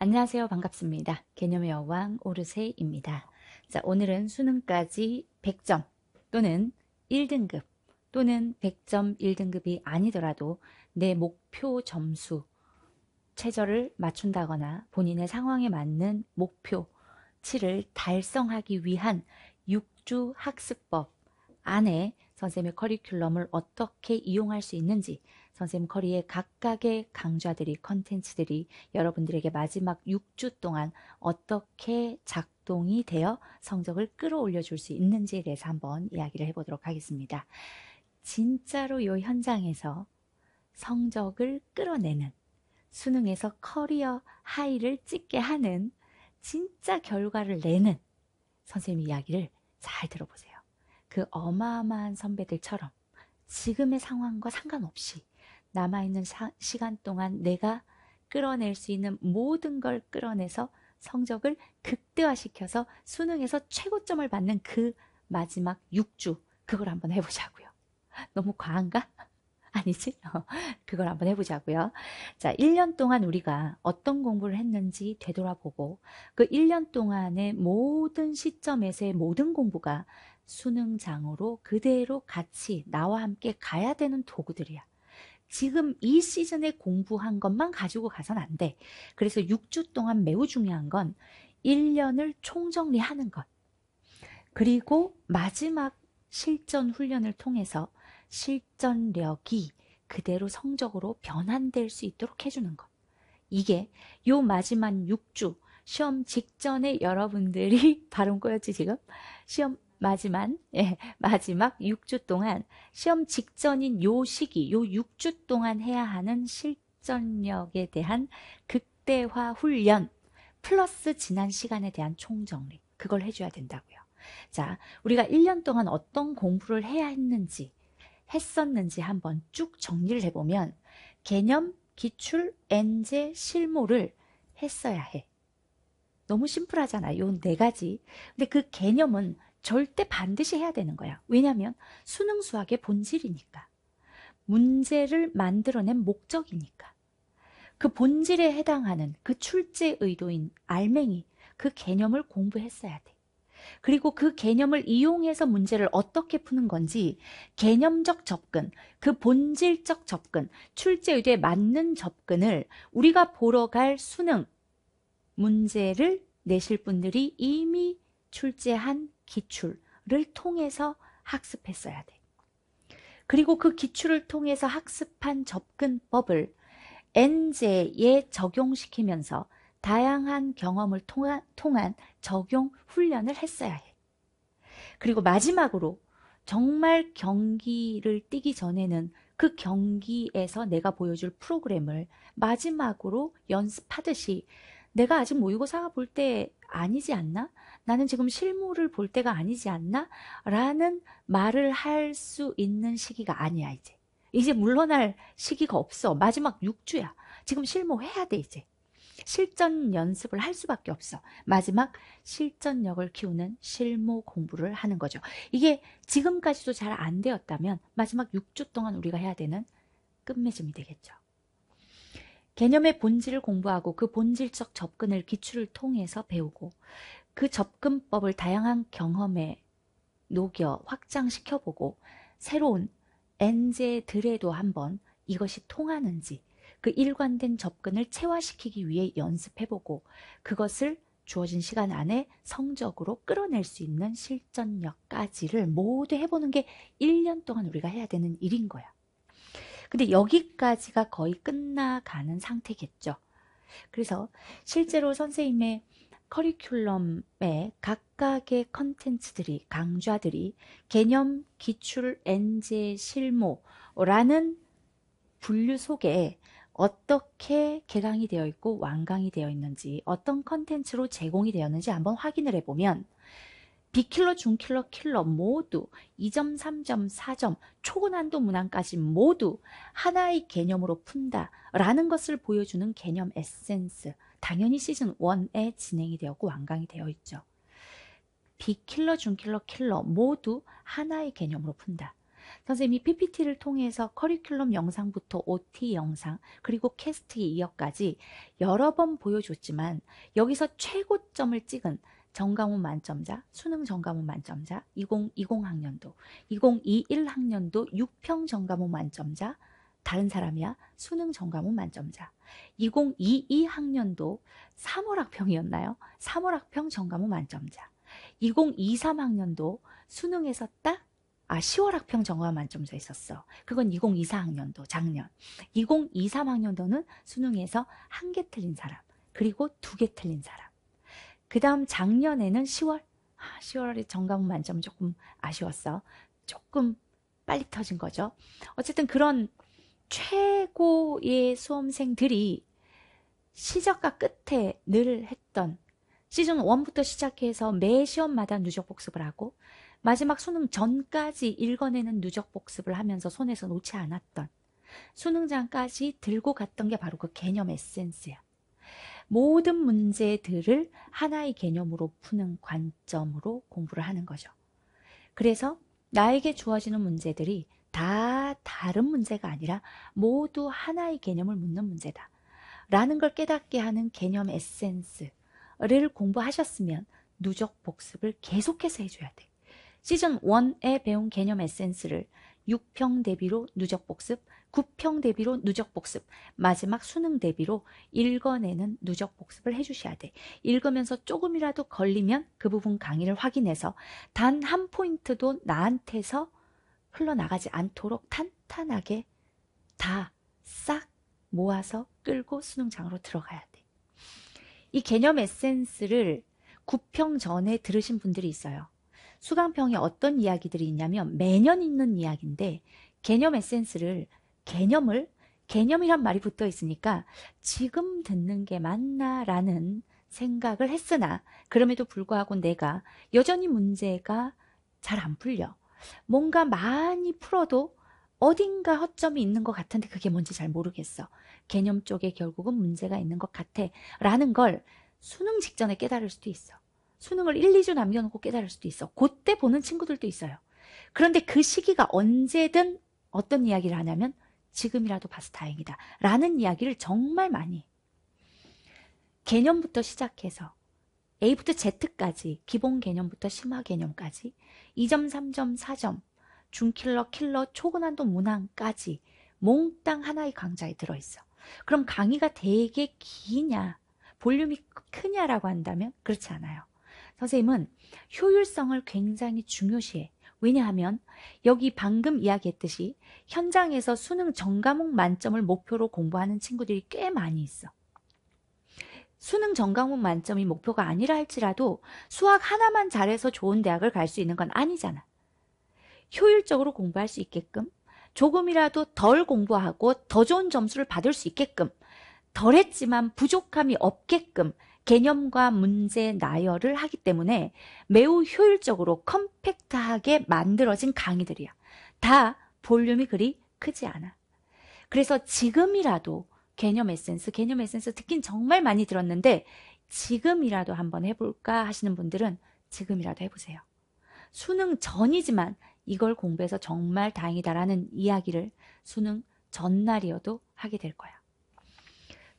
안녕하세요. 반갑습니다. 개념의 여왕 오르세입니다. 자, 오늘은 수능까지 100점 또는 1등급 또는 100점 1등급이 아니더라도 내 목표 점수 최저를 맞춘다거나 본인의 상황에 맞는 목표치를 달성하기 위한 6주 학습법 안에 선생님의 커리큘럼을 어떻게 이용할 수 있는지 선생님 커리의 각각의 강좌들이 컨텐츠들이 여러분들에게 마지막 6주 동안 어떻게 작동이 되어 성적을 끌어올려 줄 수 있는지에 대해서 한번 이야기를 해보도록 하겠습니다. 진짜로 요 현장에서 성적을 끌어내는 수능에서 커리어 하이를 찍게 하는 진짜 결과를 내는 선생님 이야기를 잘 들어보세요. 그 어마어마한 선배들처럼 지금의 상황과 상관없이 남아있는 사, 시간 동안 내가 끌어낼 수 있는 모든 걸 끌어내서 성적을 극대화시켜서 수능에서 최고점을 받는 그 마지막 6주, 그걸 한번 해보자고요. 너무 과한가? 아니지? 어, 그걸 한번 해보자고요. 자, 1년 동안 우리가 어떤 공부를 했는지 되돌아보고 그 1년 동안의 모든 시점에서의 모든 공부가 수능장으로 그대로 같이 나와 함께 가야 되는 도구들이야. 지금 이 시즌에 공부한 것만 가지고 가선 안 돼. 그래서 6주 동안 매우 중요한 건 1년을 총정리하는 것. 그리고 마지막 실전 훈련을 통해서 실전력이 그대로 성적으로 변환될 수 있도록 해주는 것. 이게 요 마지막 6주 시험 직전에 여러분들이 발음 꼬였지 지금? 시험 마지막, 예, 마지막 6주 동안 시험 직전인 요 시기, 요 6주 동안 해야 하는 실전력에 대한 극대화 훈련 플러스 지난 시간에 대한 총정리 그걸 해줘야 된다고요. 자, 우리가 1년 동안 어떤 공부를 해야 했는지 했었는지 한번 쭉 정리를 해보면 개념, 기출, 엔제, 실무를 했어야 해. 너무 심플하잖아. 요요네 가지. 근데 그 개념은 절대 반드시 해야 되는 거야. 왜냐하면 수능 수학의 본질이니까. 문제를 만들어낸 목적이니까. 그 본질에 해당하는 그 출제 의도인 알맹이, 그 개념을 공부했어야 돼. 그리고 그 개념을 이용해서 문제를 어떻게 푸는 건지 개념적 접근, 그 본질적 접근, 출제 의도에 맞는 접근을 우리가 보러 갈 수능 문제를 내실 분들이 이미 출제한 기출을 통해서 학습했어야 돼. 그리고 그 기출을 통해서 학습한 접근법을 n 제에 적용시키면서 다양한 경험을 통한, 통한 적용 훈련을 했어야 해. 그리고 마지막으로 정말 경기를 뛰기 전에는 그 경기에서 내가 보여줄 프로그램을 마지막으로 연습하듯이 내가 아직 모의고사 뭐 가볼 때 아니지 않나? 나는 지금 실물을 볼 때가 아니지 않나? 라는 말을 할 수 있는 시기가 아니야, 이제. 이제 물러날 시기가 없어. 마지막 6주야. 지금 실무해야 돼, 이제. 실전 연습을 할 수밖에 없어. 마지막 실전력을 키우는 실무 공부를 하는 거죠. 이게 지금까지도 잘 안 되었다면 마지막 6주 동안 우리가 해야 되는 끝맺음이 되겠죠. 개념의 본질을 공부하고 그 본질적 접근을 기출을 통해서 배우고 그 접근법을 다양한 경험에 녹여 확장시켜보고 새로운 엔제들에도 한번 이것이 통하는지 그 일관된 접근을 체화시키기 위해 연습해보고 그것을 주어진 시간 안에 성적으로 끌어낼 수 있는 실전력까지를 모두 해보는 게 1년 동안 우리가 해야 되는 일인 거야. 근데 여기까지가 거의 끝나가는 상태겠죠. 그래서 실제로 선생님의 커리큘럼의 각각의 컨텐츠들이 강좌들이 개념, 기출, 엔제, 실무라는 분류 속에 어떻게 개강이 되어 있고 완강이 되어 있는지 어떤 컨텐츠로 제공이 되었는지 한번 확인을 해보면 비킬러, 중킬러, 킬러 모두 2점, 3점, 4점, 초고난도 문항까지 모두 하나의 개념으로 푼다라는 것을 보여주는 개념 에센스 당연히 시즌 1에 진행이 되었고 완강이 되어 있죠. 비킬러, 중킬러 킬러 모두 하나의 개념으로 푼다. 선생님이 PPT를 통해서 커리큘럼 영상부터 OT 영상, 그리고 캐스트 이어까지 여러 번 보여줬지만 여기서 최고점을 찍은 정가문 만점자, 수능 정가문 만점자, 2020학년도, 2021학년도 6평 정가문 만점자, 다른 사람이야 수능 전과목 만점자. 2022학년도 3월 학평이었나요? 3월 학평 전과목 만점자. 2023학년도 수능에서 딱 아, 10월 학평 전과 만점자 있었어. 그건 2024학년도, 작년. 2023학년도는 수능에서 한 개 틀린 사람, 그리고 두 개 틀린 사람. 그 다음 작년에는 10월. 아, 10월에 전과목 만점 조금 아쉬웠어. 조금 빨리 터진 거죠. 어쨌든 그런 최고의 수험생들이 시작과 끝에 늘 했던 시즌 1부터 시작해서 매 시험마다 누적 복습을 하고 마지막 수능 전까지 읽어내는 누적 복습을 하면서 손에서 놓지 않았던 수능장까지 들고 갔던 게 바로 그 개념 에센스야. 모든 문제들을 하나의 개념으로 푸는 관점으로 공부를 하는 거죠. 그래서 나에게 주어지는 문제들이 다 다른 문제가 아니라 모두 하나의 개념을 묻는 문제다. 라는 걸 깨닫게 하는 개념 에센스를 공부하셨으면 누적 복습을 계속해서 해줘야 돼. 시즌 1에 배운 개념 에센스를 6평 대비로 누적 복습, 9평 대비로 누적 복습, 마지막 수능 대비로 읽어내는 누적 복습을 해주셔야 돼. 읽으면서 조금이라도 걸리면 그 부분 강의를 확인해서 단 한 포인트도 나한테서 흘러나가지 않도록 탄탄하게 다 싹 모아서 끌고 수능장으로 들어가야 돼. 이 개념 에센스를 9평 전에 들으신 분들이 있어요. 수강평에 어떤 이야기들이 있냐면 매년 있는 이야기인데 개념 에센스를 개념을 개념이란 말이 붙어 있으니까 지금 듣는 게 맞나라는 생각을 했으나 그럼에도 불구하고 내가 여전히 문제가 잘 안 풀려. 뭔가 많이 풀어도 어딘가 허점이 있는 것 같은데 그게 뭔지 잘 모르겠어. 개념 쪽에 결국은 문제가 있는 것 같아. 라는 걸 수능 직전에 깨달을 수도 있어. 수능을 1, 2주 남겨놓고 깨달을 수도 있어. 그때 보는 친구들도 있어요. 그런데 그 시기가 언제든 어떤 이야기를 하냐면 지금이라도 봐서 다행이다. 라는 이야기를 정말 많이 개념부터 시작해서 A부터 Z까지 기본 개념부터 심화 개념까지 2점, 3점, 4점 중킬러, 킬러, 초고난도 문항까지 몽땅 하나의 강좌에 들어있어. 그럼 강의가 되게 기냐, 볼륨이 크냐라고 한다면 그렇지 않아요. 선생님은 효율성을 굉장히 중요시해. 왜냐하면 여기 방금 이야기했듯이 현장에서 수능 전 과목 만점을 목표로 공부하는 친구들이 꽤 많이 있어. 수능 전강문 만점이 목표가 아니라 할지라도 수학 하나만 잘해서 좋은 대학을 갈 수 있는 건 아니잖아. 효율적으로 공부할 수 있게끔 조금이라도 덜 공부하고 더 좋은 점수를 받을 수 있게끔 덜했지만 부족함이 없게끔 개념과 문제 나열을 하기 때문에 매우 효율적으로 컴팩트하게 만들어진 강의들이야. 다 볼륨이 그리 크지 않아. 그래서 지금이라도 개념 에센스, 개념 에센스 듣긴 정말 많이 들었는데 지금이라도 한번 해볼까 하시는 분들은 지금이라도 해보세요. 수능 전이지만 이걸 공부해서 정말 다행이다라는 이야기를 수능 전날이어도 하게 될 거야.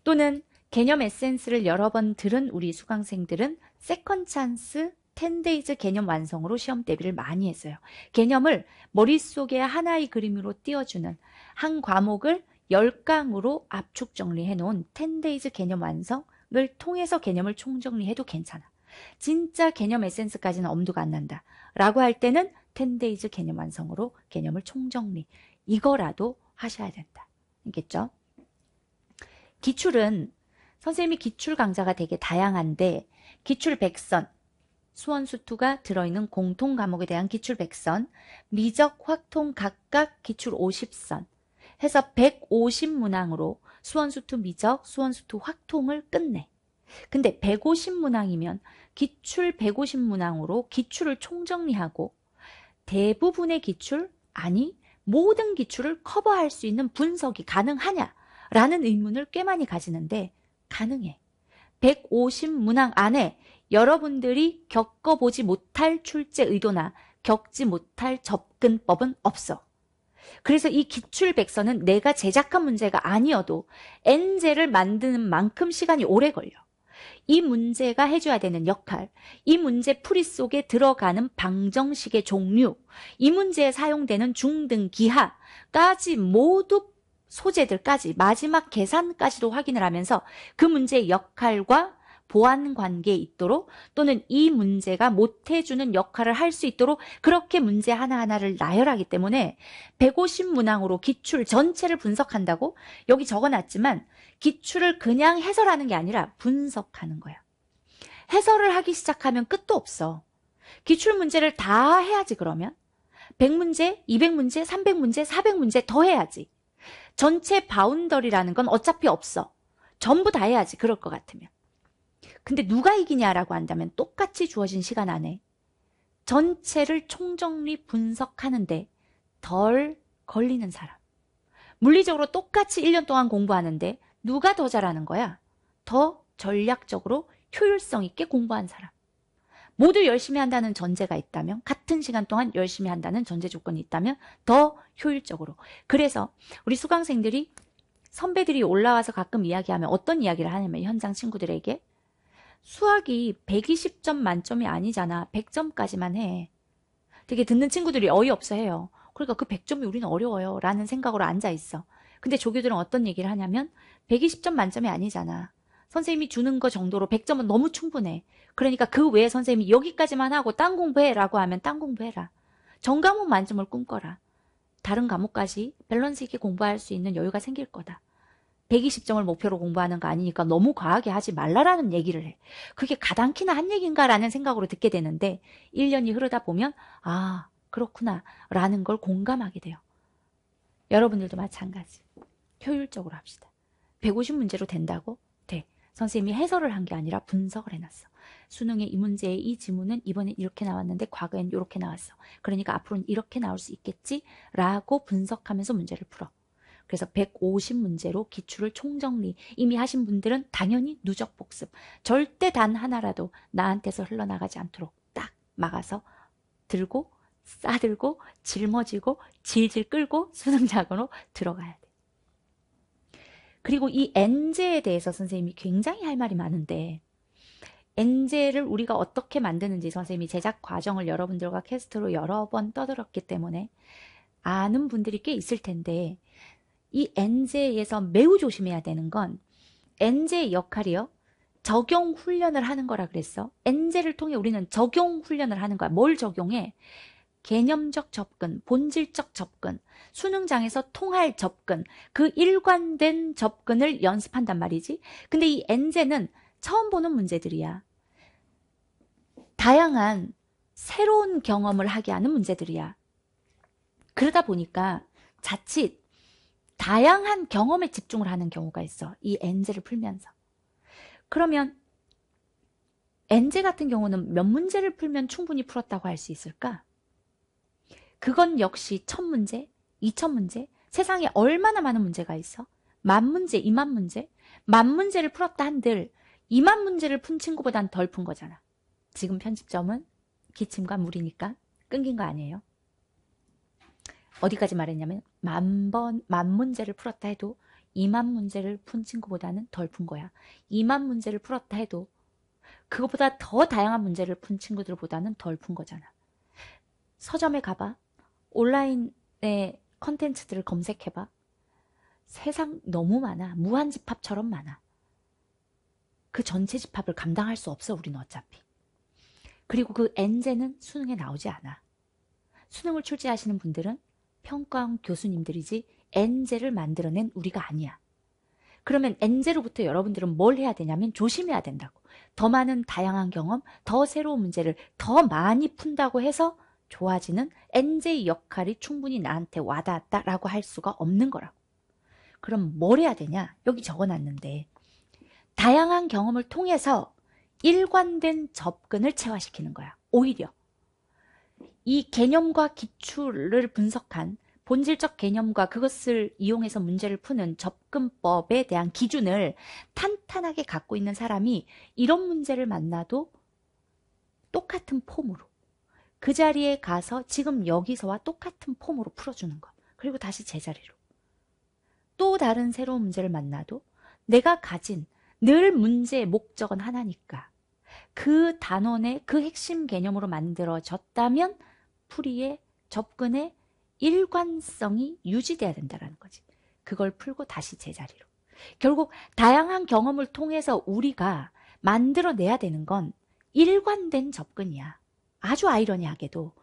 또는 개념 에센스를 여러 번 들은 우리 수강생들은 세컨 찬스 10데이즈 개념 완성으로 시험 대비를 많이 했어요. 개념을 머릿속에 하나의 그림으로 띄워주는 한 과목을 열강으로 압축 정리해 놓은 10데이즈 개념 완성을 통해서 개념을 총정리해도 괜찮아. 진짜 개념 에센스까지는 엄두가 안 난다. 라고 할 때는 10데이즈 개념 완성으로 개념을 총정리. 이거라도 하셔야 된다. 알겠죠? 기출은 선생님이 기출 강좌가 되게 다양한데 기출 백선, 수원수투가 들어있는 공통 과목에 대한 기출 백선, 미적, 확통 각각 기출 50선, 해서 150문항으로 수원수투 미적, 수원수투 확통을 끝내. 근데 150문항이면 기출 150문항으로 기출을 총정리하고 대부분의 기출, 아니 모든 기출을 커버할 수 있는 분석이 가능하냐라는 의문을 꽤 많이 가지는데 가능해. 150문항 안에 여러분들이 겪어보지 못할 출제 의도나 겪지 못할 접근법은 없어. 그래서 이 기출백서는 내가 제작한 문제가 아니어도 엔젤을 만드는 만큼 시간이 오래 걸려. 이 문제가 해줘야 되는 역할, 이 문제 풀이 속에 들어가는 방정식의 종류, 이 문제에 사용되는 중등 기하까지 모두 소재들까지 마지막 계산까지도 확인을 하면서 그 문제의 역할과 보완 관계에 있도록 또는 이 문제가 못 해주는 역할을 할 수 있도록 그렇게 문제 하나하나를 나열하기 때문에 150문항으로 기출 전체를 분석한다고 여기 적어놨지만 기출을 그냥 해설하는 게 아니라 분석하는 거야. 해설을 하기 시작하면 끝도 없어. 기출 문제를 다 해야지 그러면. 100문제, 200문제, 300문제, 400문제 더 해야지. 전체 바운더리라는 건 어차피 없어. 전부 다 해야지 그럴 것 같으면. 근데 누가 이기냐라고 한다면 똑같이 주어진 시간 안에 전체를 총정리 분석하는데 덜 걸리는 사람. 물리적으로 똑같이 1년 동안 공부하는데 누가 더 잘하는 거야? 더 전략적으로 효율성 있게 공부한 사람. 모두 열심히 한다는 전제가 있다면 같은 시간 동안 열심히 한다는 전제 조건이 있다면 더 효율적으로 그래서 우리 수강생들이 선배들이 올라와서 가끔 이야기하면 어떤 이야기를 하냐면 현장 친구들에게 수학이 120점 만점이 아니잖아. 100점까지만 해. 되게 듣는 친구들이 어이없어 해요. 그러니까 그 100점이 우리는 어려워요. 라는 생각으로 앉아있어. 근데 조교들은 어떤 얘기를 하냐면 120점 만점이 아니잖아. 선생님이 주는 거 정도로 100점은 너무 충분해. 그러니까 그 외에 선생님이 여기까지만 하고 딴 공부해라고 하면 딴 공부해라. 전 과목 만점을 꿈꿔라. 다른 과목까지 밸런스 있게 공부할 수 있는 여유가 생길 거다. 120점을 목표로 공부하는 거 아니니까 너무 과하게 하지 말라라는 얘기를 해. 그게 가당키나 한 얘기인가라는 생각으로 듣게 되는데 1년이 흐르다 보면 아 그렇구나라는 걸 공감하게 돼요. 여러분들도 마찬가지. 효율적으로 합시다. 150문제로 된다고? 돼. 선생님이 해설을 한 게 아니라 분석을 해놨어. 수능에이문제에이 지문은 이번엔 이렇게 나왔는데 과거엔 이렇게 나왔어. 그러니까 앞으로는 이렇게 나올 수 있겠지? 라고 분석하면서 문제를 풀어. 그래서 150문제로 기출을 총정리 이미 하신 분들은 당연히 누적 복습 절대 단 하나라도 나한테서 흘러나가지 않도록 딱 막아서 들고 싸들고 짊어지고 질질 끌고 수능작으로 들어가야 돼. 그리고 이 엔제에 대해서 선생님이 굉장히 할 말이 많은데 엔제를 우리가 어떻게 만드는지 선생님이 제작 과정을 여러분들과 캐스트로 여러 번 떠들었기 때문에 아는 분들이 꽤 있을 텐데 이 엔제에서 매우 조심해야 되는 건 엔제의 역할이요. 적용 훈련을 하는 거라 그랬어. 엔제를 통해 우리는 적용 훈련을 하는 거야. 뭘 적용해? 개념적 접근, 본질적 접근, 수능장에서 통할 접근, 그 일관된 접근을 연습한단 말이지. 근데 이 엔제는 처음 보는 문제들이야. 다양한 새로운 경험을 하게 하는 문제들이야. 그러다 보니까 자칫 다양한 경험에 집중을 하는 경우가 있어. 이 엔제를 풀면서. 그러면 엔제 같은 경우는 몇 문제를 풀면 충분히 풀었다고 할 수 있을까? 그건 역시 첫 문제, 이천 문제, 세상에 얼마나 많은 문제가 있어? 만 문제, 이만 문제? 만 문제를 풀었다 한들 이만 문제를 푼 친구보단 덜 푼 거잖아. 지금 편집점은 기침과 물이니까 끊긴 거 아니에요. 어디까지 말했냐면 만 번, 만 문제를 풀었다 해도 2만 문제를 푼 친구보다는 덜 푼 거야. 2만 문제를 풀었다 해도 그것보다 더 다양한 문제를 푼 친구들보다는 덜 푼 거잖아. 서점에 가봐. 온라인의 컨텐츠들을 검색해봐. 세상 너무 많아. 무한집합처럼 많아. 그 전체 집합을 감당할 수 없어, 우리는 어차피. 그리고 그 n 제는 수능에 나오지 않아. 수능을 출제하시는 분들은 평가원 교수님들이지 엔제를 만들어낸 우리가 아니야. 그러면 엔제로부터 여러분들은 뭘 해야 되냐면 조심해야 된다고. 더 많은 다양한 경험, 더 새로운 문제를 더 많이 푼다고 해서 좋아지는 엔제의 역할이 충분히 나한테 와닿았다라고 할 수가 없는 거라고. 그럼 뭘 해야 되냐? 여기 적어놨는데 다양한 경험을 통해서 일관된 접근을 체화시키는 거야. 오히려 이 개념과 기출을 분석한 본질적 개념과 그것을 이용해서 문제를 푸는 접근법에 대한 기준을 탄탄하게 갖고 있는 사람이 이런 문제를 만나도 똑같은 폼으로 그 자리에 가서 지금 여기서와 똑같은 폼으로 풀어주는 것. 그리고 다시 제자리로. 또 다른 새로운 문제를 만나도 내가 가진 늘 문제의 목적은 하나니까 그 단원의 그 핵심 개념으로 만들어졌다면 풀이의 접근의 일관성이 유지돼야 된다는 거지. 그걸 풀고 다시 제자리로. 결국 다양한 경험을 통해서 우리가 만들어내야 되는 건 일관된 접근이야. 아주 아이러니하게도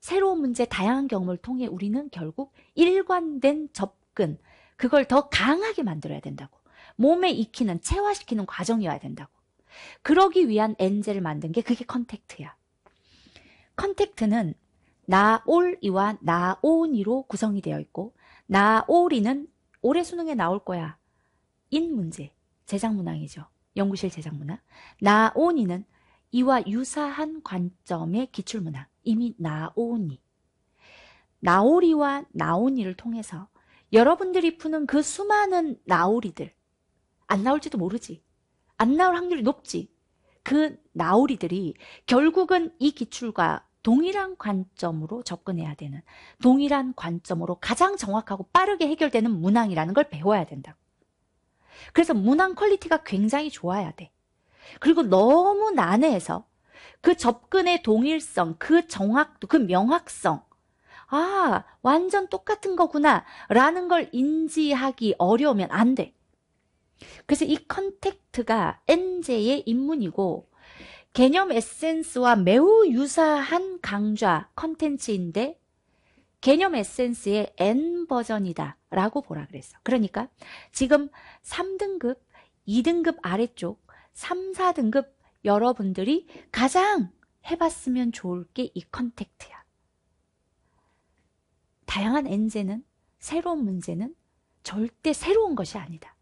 새로운 문제, 다양한 경험을 통해 우리는 결국 일관된 접근, 그걸 더 강하게 만들어야 된다고. 몸에 익히는, 체화시키는 과정이어야 된다고. 그러기 위한 엔젤을 만든 게 그게 컨택트야. 컨택트는 나올이와 나온이로 구성이 되어 있고 나올이는 올해 수능에 나올 거야. 인 문제, 제작문항이죠. 연구실 제작문항. 나오이는 이와 유사한 관점의 기출문항. 이미 나온이 나오리와 나온이를 통해서 여러분들이 푸는 그 수많은 나오리들. 안 나올지도 모르지. 안 나올 확률이 높지. 그 나오리들이 결국은 이 기출과 동일한 관점으로 접근해야 되는 동일한 관점으로 가장 정확하고 빠르게 해결되는 문항이라는 걸 배워야 된다 그래서 문항 퀄리티가 굉장히 좋아야 돼. 그리고 너무 난해해서 그 접근의 동일성, 그 정확도, 그 명확성, 아, 완전 똑같은 거구나, 라는 걸 인지하기 어려우면 안 돼. 그래서 이 컨택트가 NJ의 입문이고 개념 에센스와 매우 유사한 강좌 컨텐츠인데 개념 에센스의 N 버전이다 라고 보라 그랬어. 그러니까 지금 3등급, 2등급 아래쪽, 3, 4등급 여러분들이 가장 해봤으면 좋을 게 이 컨택트야. 다양한 엔제는 새로운 문제는 절대 새로운 것이 아니다.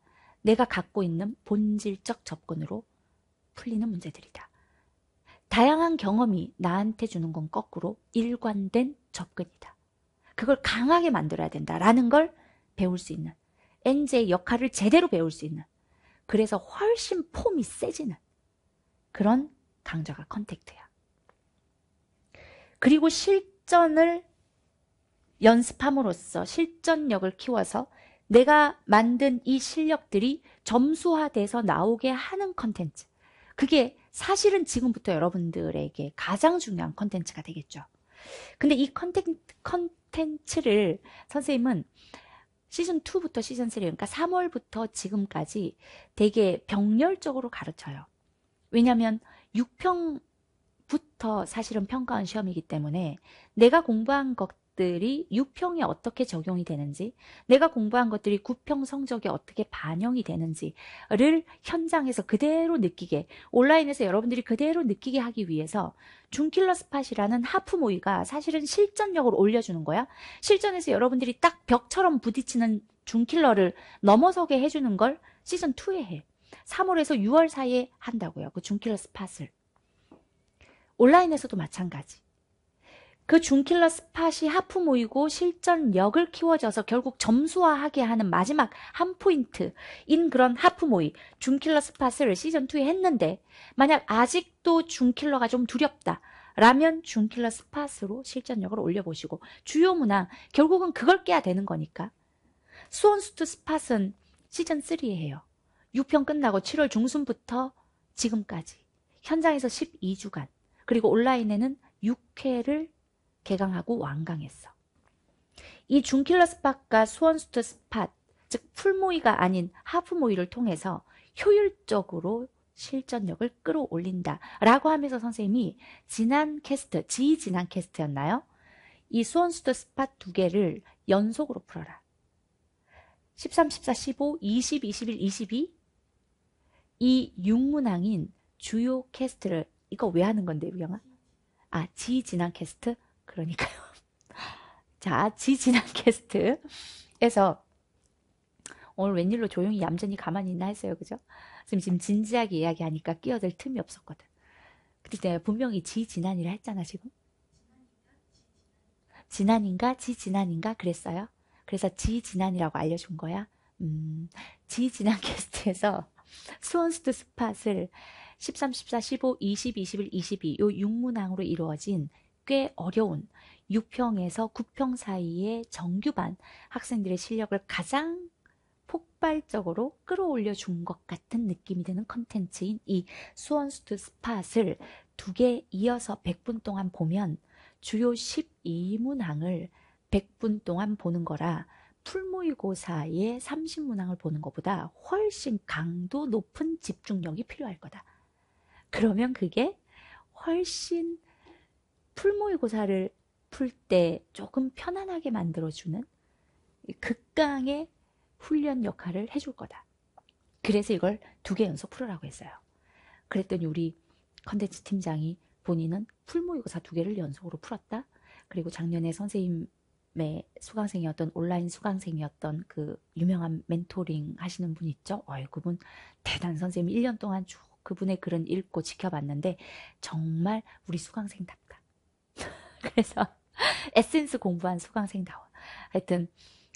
내가 갖고 있는 본질적 접근으로 풀리는 문제들이다. 다양한 경험이 나한테 주는 건 거꾸로 일관된 접근이다. 그걸 강하게 만들어야 된다라는 걸 배울 수 있는 엔제의 역할을 제대로 배울 수 있는 그래서 훨씬 폼이 세지는 그런 강좌가 컨택트야. 그리고 실전을 연습함으로써 실전력을 키워서 내가 만든 이 실력들이 점수화돼서 나오게 하는 컨텐츠. 그게 사실은 지금부터 여러분들에게 가장 중요한 컨텐츠가 되겠죠. 근데 이 컨텐, 컨텐츠를 선생님은 시즌 2부터 시즌 3, 그러니까 3월부터 지금까지 되게 병렬적으로 가르쳐요. 왜냐하면 6평부터 사실은 평가원 시험이기 때문에 내가 공부한 것 것들이 6평에 어떻게 적용이 되는지, 내가 공부한 것들이 9평 성적에 어떻게 반영이 되는지를 현장에서 그대로 느끼게, 온라인에서 여러분들이 그대로 느끼게 하기 위해서 중킬러 스팟이라는 하프 모의가 사실은 실전력을 올려주는 거야. 실전에서 여러분들이 딱 벽처럼 부딪히는 중킬러를 넘어서게 해주는 걸 시즌2에 해. 3월에서 6월 사이에 한다고요. 그 중킬러 스팟을. 온라인에서도 마찬가지. 그 중킬러 스팟이 하프 모이고 실전력을 키워줘서 결국 점수화하게 하는 마지막 한 포인트인 그런 하프 모이 중킬러 스팟을 시즌2에 했는데 만약 아직도 중킬러가 좀 두렵다. 라면 중킬러 스팟으로 실전력을 올려보시고 주요 문항 결국은 그걸 깨야 되는 거니까 수원수트 스팟은 시즌3에 해요. 6편 끝나고 7월 중순부터 지금까지 현장에서 12주간 그리고 온라인에는 6회를 개강하고 완강했어. 이 중킬러 스팟과 수원수트 스팟, 즉 풀모의가 아닌 하프모의를 통해서 효율적으로 실전력을 끌어올린다 라고 하면서 선생님이 지난 캐스트, 지지난 캐스트였나요? 이 수원수트 스팟 두 개를 연속으로 풀어라. 13, 14, 15, 20, 21, 22이 육문항인 주요 캐스트를 이거 왜 하는 건데 유영아? 아, 지지난 캐스트? 그러니까요. 자, 지 지난 캐스트에서 오늘 웬일로 조용히 얌전히 가만히 있나 했어요. 그죠? 지금, 지금 진지하게 이야기하니까 끼어들 틈이 없었거든. 근데 내가 분명히 지 지난이라 했잖아, 지금. 지난인가? 지 지난인가? 그랬어요. 그래서 지 지난이라고 알려준 거야. 음, 지 지난 캐스트에서 수원스트 스팟을 13, 14, 15, 20, 21, 22, 요 6문항으로 이루어진 꽤 어려운 6평에서 9평 사이의 정규반 학생들의 실력을 가장 폭발적으로 끌어올려 준 것 같은 느낌이 드는 컨텐츠인 이수원수트 스팟을 두 개 이어서 100분 동안 보면 주요 12문항을 100분 동안 보는 거라 풀모의고사의 30문항을 보는 것보다 훨씬 강도 높은 집중력이 필요할 거다. 그러면 그게 훨씬 풀모의고사를 풀 때 조금 편안하게 만들어주는 극강의 훈련 역할을 해줄 거다. 그래서 이걸 두 개 연속 풀으라고 했어요. 그랬더니 우리 컨텐츠 팀장이 본인은 풀모의고사 두 개를 연속으로 풀었다. 그리고 작년에 선생님의 수강생이었던 온라인 수강생이었던 그 유명한 멘토링 하시는 분 있죠? 어이 그분 대단 선생님 1년 동안 쭉 그분의 글은 읽고 지켜봤는데 정말 우리 수강생답 그래서 에센스 공부한 수강생다워. 하여튼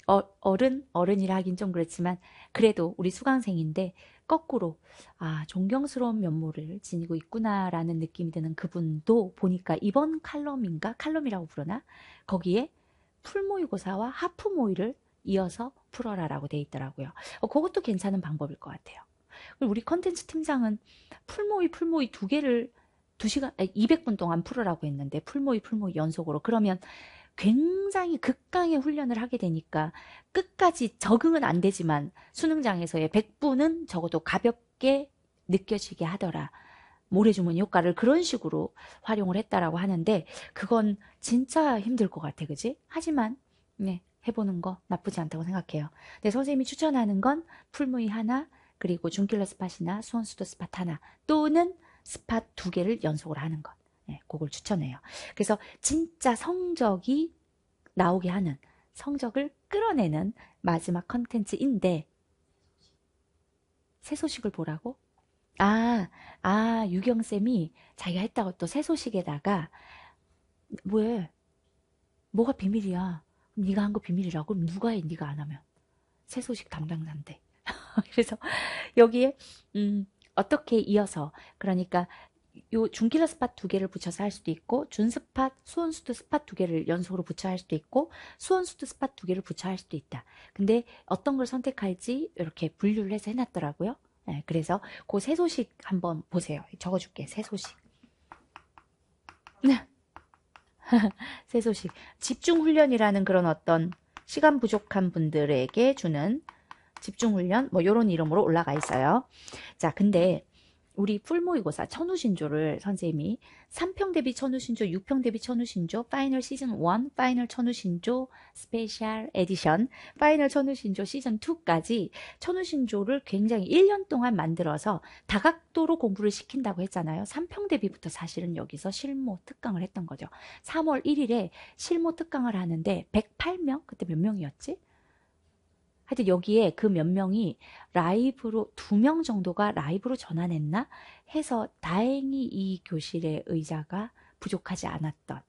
어, 어른 어른이라 하긴 좀 그렇지만 그래도 우리 수강생인데 거꾸로 아 존경스러운 면모를 지니고 있구나라는 느낌이 드는 그분도 보니까 이번 칼럼인가 칼럼이라고 부르나 거기에 풀모의고사와 하프모의를 이어서 풀어라라고 돼 있더라고요. 어, 그것도 괜찮은 방법일 것 같아요. 우리 컨텐츠 팀장은 풀모의 풀모의 두 개를 2시간, 200분 동안 풀으라고 했는데 풀모이 풀모이 연속으로 그러면 굉장히 극강의 훈련을 하게 되니까 끝까지 적응은 안 되지만 수능장에서의 100분은 적어도 가볍게 느껴지게 하더라. 모래주문 효과를 그런 식으로 활용을 했다라고 하는데 그건 진짜 힘들 것 같아, 그지? 하지만 네, 해보는 거 나쁘지 않다고 생각해요. 네, 선생님이 추천하는 건 풀무이 하나, 그리고 중킬러 스팟이나 수원수도 스팟 하나 또는 스팟 두 개를 연속으로 하는 것. 예, 그걸 추천해요. 그래서 진짜 성적이 나오게 하는 성적을 끌어내는 마지막 컨텐츠인데 새 소식을 보라고? 아, 아, 유경쌤이 자기가 했다고 또 새 소식에다가 왜? 뭐가 비밀이야? 그 네가 한 거 비밀이라고? 그럼 누가 해? 네가 안 하면 새 소식 담당자인데. 그래서 여기에 음 어떻게 이어서 그러니까 요 중킬러 스팟 두 개를 붙여서 할 수도 있고 준 스팟, 수온 수트 스팟 두 개를 연속으로 붙여 할 수도 있고 수온 수트 스팟 두 개를 붙여 할 수도 있다. 근데 어떤 걸 선택할지 이렇게 분류를 해서 해놨더라고요. 네, 그래서 그세 소식 한번 보세요. 적어줄게. 세 소식. 세 소식. 집중 훈련이라는 그런 어떤 시간 부족한 분들에게 주는 집중훈련 뭐 이런 이름으로 올라가 있어요. 자 근데 우리 풀모의고사 천우신조를 선생님이 3평 대비 천우신조, 6평 대비 천우신조, 파이널 시즌 1, 파이널 천우신조, 스페셜 에디션, 파이널 천우신조 시즌 2까지 천우신조를 굉장히 1년 동안 만들어서 다각도로 공부를 시킨다고 했잖아요. 3평 대비부터 사실은 여기서 실무 특강을 했던 거죠. 3월 1일에 실무 특강을 하는데 108명? 그때 몇 명이었지? 하여튼 여기에 그 몇 명이 라이브로 두 명 정도가 라이브로 전환했나 해서 다행히 이 교실의 의자가 부족하지 않았던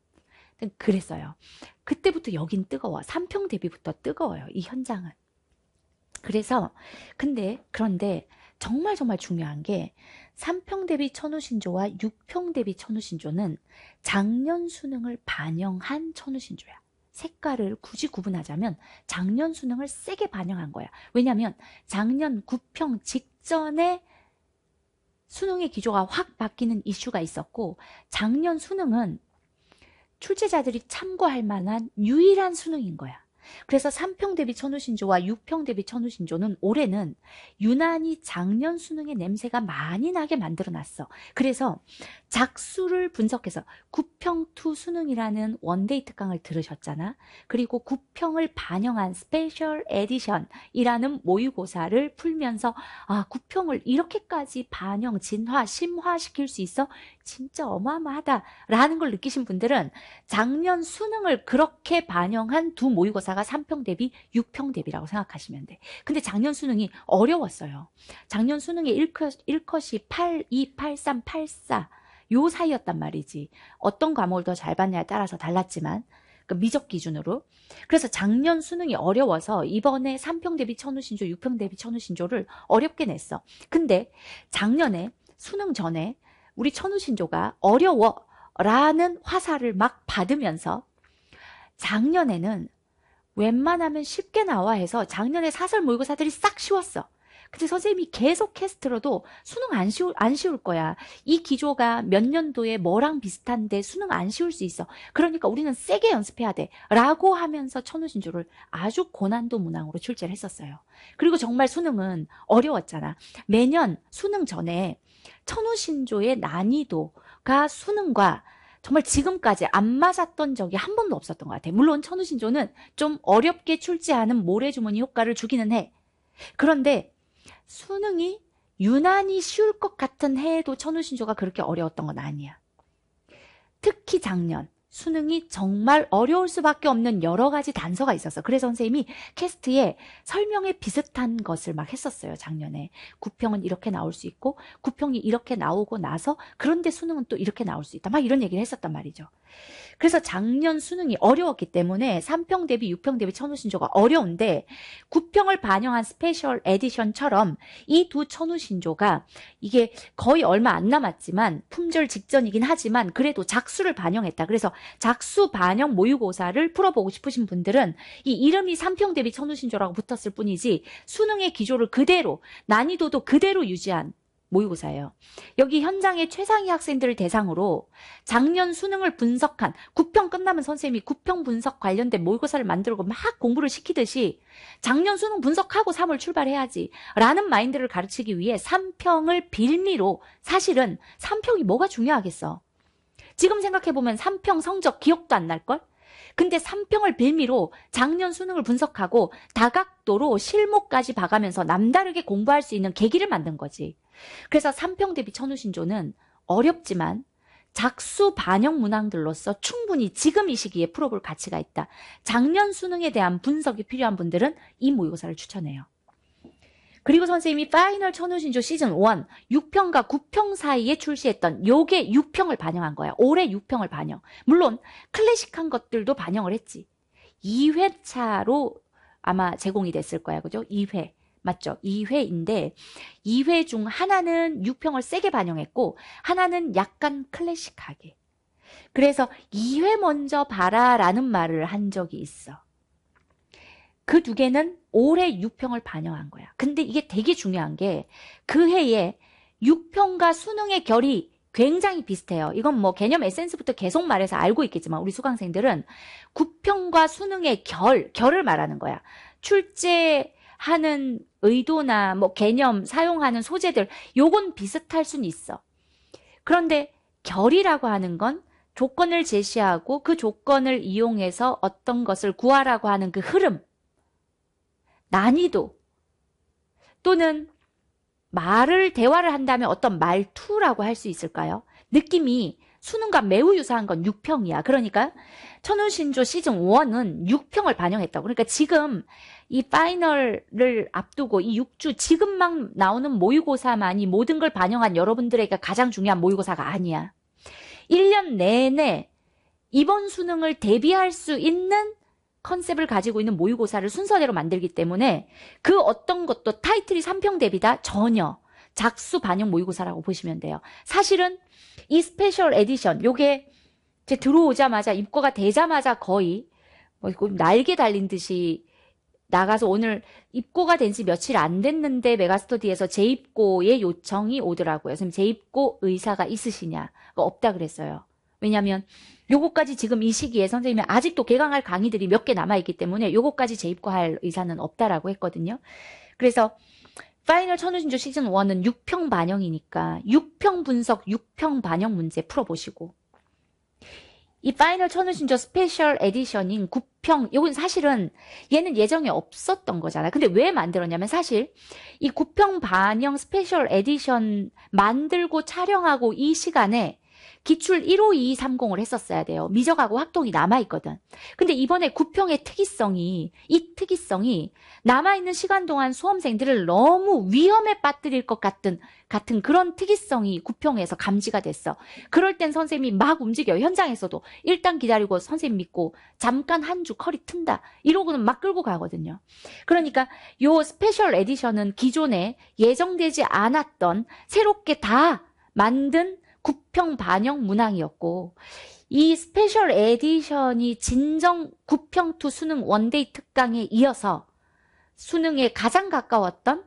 그랬어요. 그때부터 여긴 뜨거워. 3평 대비부터 뜨거워요. 이 현장은. 그래서 근데 그런데 정말 정말 중요한 게 3평 대비 천우신조와 6평 대비 천우신조는 작년 수능을 반영한 천우신조야. 색깔을 굳이 구분하자면 작년 수능을 세게 반영한 거야. 왜냐하면 작년 구평 직전에 수능의 기조가 확 바뀌는 이슈가 있었고 작년 수능은 출제자들이 참고할 만한 유일한 수능인 거야. 그래서 3평 대비 천우신조와 6평 대비 천우신조는 올해는 유난히 작년 수능의 냄새가 많이 나게 만들어 놨어. 그래서 작수를 분석해서 9평투 수능이라는 원데이트 강을 들으셨잖아. 그리고 9평을 반영한 스페셜 에디션이라는 모의고사를 풀면서 아, 9평을 이렇게까지 반영, 진화, 심화시킬 수 있어? 진짜 어마어마하다라는 걸 느끼신 분들은 작년 수능을 그렇게 반영한 두 모의고사 교사가 3평 대비 6평 대비라고 생각하시면 돼. 근데 작년 수능이 어려웠어요. 작년 수능의 1컷, 1컷이 8, 2, 8, 3, 8, 4. 요 사이였단 말이지. 어떤 과목을 더 잘 봤냐에 따라서 달랐지만. 그 미적 기준으로. 그래서 작년 수능이 어려워서 이번에 3평 대비 천우신조, 6평 대비 천우신조를 어렵게 냈어. 근데 작년에 수능 전에 우리 천우신조가 어려워 라는 화살을 막 받으면서 작년에는 웬만하면 쉽게 나와 해서 작년에 사설 모의고사들이 싹 쉬웠어. 근데 선생님이 계속 캐스트로도 수능 안 쉬울, 안 쉬울 거야. 이 기조가 몇 년도에 뭐랑 비슷한데 수능 안 쉬울 수 있어. 그러니까 우리는 세게 연습해야 돼. 라고 하면서 천우신조를 아주 고난도 문항으로 출제를 했었어요. 그리고 정말 수능은 어려웠잖아. 매년 수능 전에 천우신조의 난이도가 수능과 정말 지금까지 안 맞았던 적이 한 번도 없었던 것 같아요. 물론 천우신조는 좀 어렵게 출제하는 모래주머니 효과를 주기는 해. 그런데 수능이 유난히 쉬울 것 같은 해에도 천우신조가 그렇게 어려웠던 건 아니야. 특히 작년 수능이 정말 어려울 수밖에 없는 여러 가지 단서가 있어서 그래서 선생님이 캐스트에 설명에 비슷한 것을 막 했었어요. 작년에 구평은 이렇게 나올 수 있고 구평이 이렇게 나오고 나서 그런데 수능은 또 이렇게 나올 수 있다. 막 이런 얘기를 했었단 말이죠. 그래서 작년 수능이 어려웠기 때문에 3평 대비 6평 대비 천우신조가 어려운데 구평을 반영한 스페셜 에디션처럼 이 두 천우신조가 이게 거의 얼마 안 남았지만 품절 직전이긴 하지만 그래도 작수를 반영했다. 그래서 작수 반영 모의고사를 풀어보고 싶으신 분들은 이 이름이 3평 대비 천우신조라고 붙었을 뿐이지 수능의 기조를 그대로 난이도도 그대로 유지한 모의고사예요. 여기 현장의 최상위 학생들을 대상으로 작년 수능을 분석한 9평 끝나면 선생님이 9평 분석 관련된 모의고사를 만들고 막 공부를 시키듯이 작년 수능 분석하고 3월 출발해야지 라는 마인드를 가르치기 위해 3평을 빌미로 사실은 3평이 뭐가 중요하겠어. 지금 생각해보면 3평 성적 기억도 안 날걸? 근데 3평을 빌미로 작년 수능을 분석하고 다각도로 실무까지 봐가면서 남다르게 공부할 수 있는 계기를 만든 거지. 그래서 3평 대비 천우신조는 어렵지만 작수 반영 문항들로서 충분히 지금 이 시기에 풀어볼 가치가 있다. 작년 수능에 대한 분석이 필요한 분들은 이 모의고사를 추천해요. 그리고 선생님이 파이널 천우신조 시즌 1 6평과 9평 사이에 출시했던 요게 6평을 반영한 거야. 올해 6평을 반영. 물론 클래식한 것들도 반영을 했지. 2회차로 아마 제공이 됐을 거야. 그죠? 2회. 맞죠? 2회인데 2회 중 하나는 6평을 세게 반영했고 하나는 약간 클래식하게. 그래서 2회 먼저 봐라라는 말을 한 적이 있어. 그두 개는 올해 6평을 반영한 거야. 근데 이게 되게 중요한 게 그 해에 6평과 수능의 결이 굉장히 비슷해요. 이건 뭐 개념 에센스부터 계속 말해서 알고 있겠지만 우리 수강생들은 9평과 수능의 결, 결을 말하는 거야. 출제하는 의도나 뭐 개념 사용하는 소재들 요건 비슷할 순 있어. 그런데 결이라고 하는 건 조건을 제시하고 그 조건을 이용해서 어떤 것을 구하라고 하는 그 흐름 난이도 또는 말을 대화를 한다면 어떤 말투라고 할 수 있을까요? 느낌이 수능과 매우 유사한 건 6평이야. 그러니까 천우신조 시즌 1은 6평을 반영했다고. 그러니까 지금 이 파이널을 앞두고 이 6주 지금 막 나오는 모의고사만이 모든 걸 반영한 여러분들에게 가장 중요한 모의고사가 아니야. 1년 내내 이번 수능을 대비할 수 있는 컨셉을 가지고 있는 모의고사를 순서대로 만들기 때문에 그 어떤 것도 타이틀이 3평 대비다 전혀 작수 반영 모의고사라고 보시면 돼요. 사실은 이 스페셜 에디션 요게 이제 들어오자마자 입고가 되자마자 거의 뭐 날개 달린 듯이 나가서 오늘 입고가 된 지 며칠 안 됐는데 메가스터디에서 재입고의 요청이 오더라고요. 선생님 재입고 의사가 있으시냐? 그 없다 그랬어요. 왜냐하면 요거까지 지금 이 시기에 선생님이 아직도 개강할 강의들이 몇 개 남아있기 때문에 요거까지 재입고할 의사는 없다라고 했거든요. 그래서 파이널 천우신조 시즌 1은 6평 반영이니까 6평 분석, 6평 반영 문제 풀어보시고 이 파이널 천우신조 스페셜 에디션인 9평 이건 사실은 얘는 예정에 없었던 거잖아요. 근데 왜 만들었냐면 사실 이 9평 반영 스페셜 에디션 만들고 촬영하고 이 시간에 기출 1호 2 30을 했었어야 돼요. 미적하고 학동이 남아있거든. 근데 이번에 구평의 특이성이, 이 특이성이 남아있는 시간 동안 수험생들을 너무 위험에 빠뜨릴 것 같은, 같은 그런 특이성이 구평에서 감지가 됐어. 그럴 땐 선생님이 막 움직여. 현장에서도. 일단 기다리고 선생님 믿고 잠깐 한주 커리 튼다. 이러고는 막 끌고 가거든요. 그러니까 요 스페셜 에디션은 기존에 예정되지 않았던 새롭게 다 만든 구평 반영 문항이었고 이 스페셜 에디션이 진정 구평투 수능 원데이 특강에 이어서 수능에 가장 가까웠던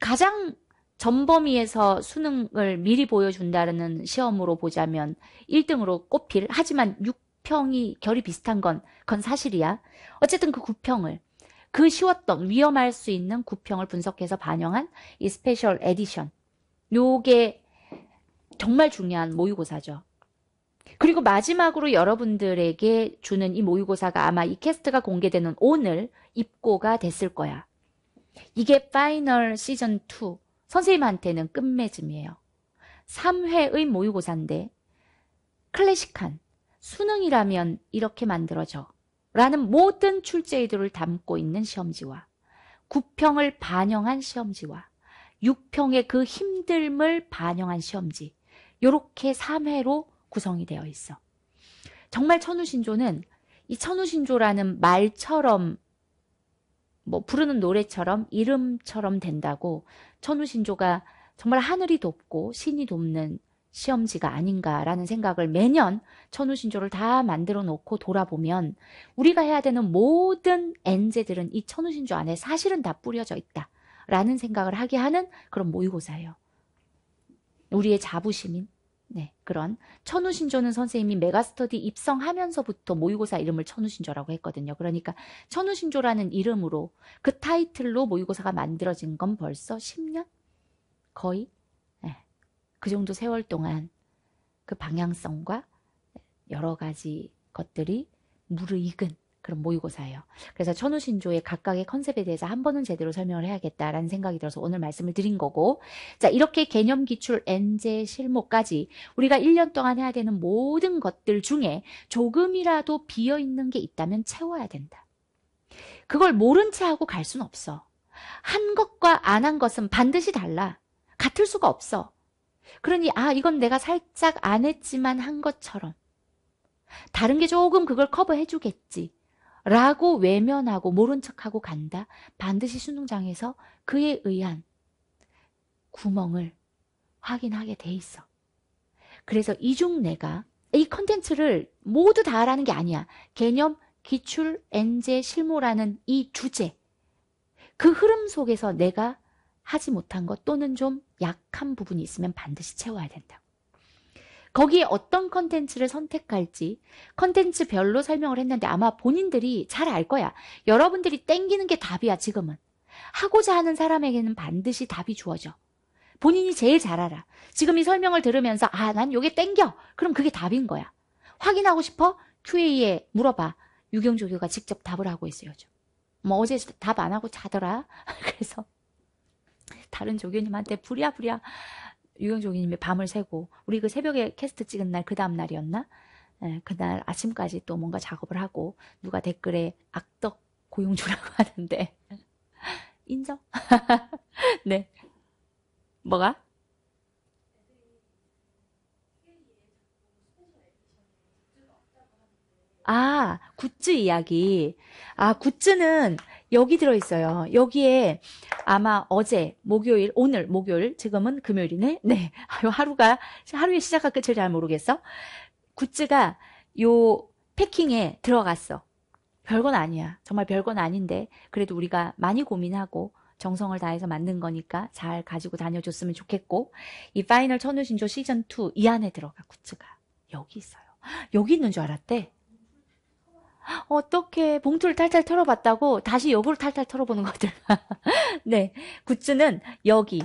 가장 전범위에서 수능을 미리 보여준다는 시험으로 보자면 1등으로 꼽힐 하지만 6평이 결이 비슷한 건 그건 사실이야. 어쨌든 그 9평을 그 쉬웠던 위험할 수 있는 9평을 분석해서 반영한 이 스페셜 에디션 요게 정말 중요한 모의고사죠. 그리고 마지막으로 여러분들에게 주는 이 모의고사가 아마 이 캐스트가 공개되는 오늘 입고가 됐을 거야. 이게 파이널 시즌 2 선생님한테는 끝맺음이에요. 3회의 모의고사인데 클래식한 수능이라면 이렇게 만들어져 라는 모든 출제 의도를 담고 있는 시험지와 9평을 반영한 시험지와 6평의 그 힘듦을 반영한 시험지 요렇게 3회로 구성이 되어 있어. 정말 천우신조는 이 천우신조라는 말처럼 뭐 부르는 노래처럼 이름처럼 된다고 천우신조가 정말 하늘이 돕고 신이 돕는 시험지가 아닌가라는 생각을 매년 천우신조를 다 만들어 놓고 돌아보면 우리가 해야 되는 모든 엔제들은 이 천우신조 안에 사실은 다 뿌려져 있다. 라는 생각을 하게 하는 그런 모의고사예요. 우리의 자부심인 네, 그런 천우신조는 선생님이 메가스터디 입성하면서부터 모의고사 이름을 천우신조라고 했거든요. 그러니까 천우신조라는 이름으로 그 타이틀로 모의고사가 만들어진 건 벌써 10년? 거의? 네, 그 정도 세월 동안 그 방향성과 여러 가지 것들이 무르익은 그런 모의고사예요. 그래서 천우신조의 각각의 컨셉에 대해서 한 번은 제대로 설명을 해야겠다라는 생각이 들어서 오늘 말씀을 드린 거고 자 이렇게 개념 기출 엔제 실무까지 우리가 1년 동안 해야 되는 모든 것들 중에 조금이라도 비어있는 게 있다면 채워야 된다. 그걸 모른 채 하고 갈 수는 없어. 한 것과 안 한 것은 반드시 달라. 같을 수가 없어. 그러니 아 이건 내가 살짝 안 했지만 한 것처럼 다른 게 조금 그걸 커버해 주겠지. 라고 외면하고 모른 척하고 간다. 반드시 수능장에서 그에 의한 구멍을 확인하게 돼 있어. 그래서 이중내가 이 컨텐츠를 모두 다 하라는 게 아니야. 개념, 기출, 엔제, 실무라는 이 주제. 그 흐름 속에서 내가 하지 못한 것 또는 좀 약한 부분이 있으면 반드시 채워야 된다. 거기에 어떤 컨텐츠를 선택할지 컨텐츠별로 설명을 했는데 아마 본인들이 잘 알 거야. 여러분들이 땡기는 게 답이야, 지금은. 하고자 하는 사람에게는 반드시 답이 주어져. 본인이 제일 잘 알아. 지금 이 설명을 들으면서 아, 난 요게 땡겨. 그럼 그게 답인 거야. 확인하고 싶어? QA에 물어봐. 유경조교가 직접 답을 하고 있어요, 뭐 어제 답 안 하고 자더라. 그래서 다른 조교님한테 부랴부랴 유경조기님의 밤을 새고 우리 그 새벽에 캐스트 찍은 날 그 다음 날이었나? 예, 그날 아침까지 또 뭔가 작업을 하고 누가 댓글에 악덕 고용주라고 하는데 인정? 네. 뭐가? 아, 굿즈 이야기. 아, 굿즈는 여기 들어있어요. 여기에 아마 어제 목요일, 오늘 목요일, 지금은 금요일이네. 네. 하루가, 하루의 시작과 끝을 잘 모르겠어. 굿즈가 요 패킹에 들어갔어. 별건 아니야. 정말 별건 아닌데. 그래도 우리가 많이 고민하고 정성을 다해서 만든 거니까 잘 가지고 다녀줬으면 좋겠고 이 파이널 천우신조 시즌 2 이 안에 들어가 굿즈가 여기 있어요. 여기 있는 줄 알았대. 어떻게 봉투를 탈탈 털어봤다고 다시 요거를 탈탈 털어보는 것들. 네. 굿즈는 여기.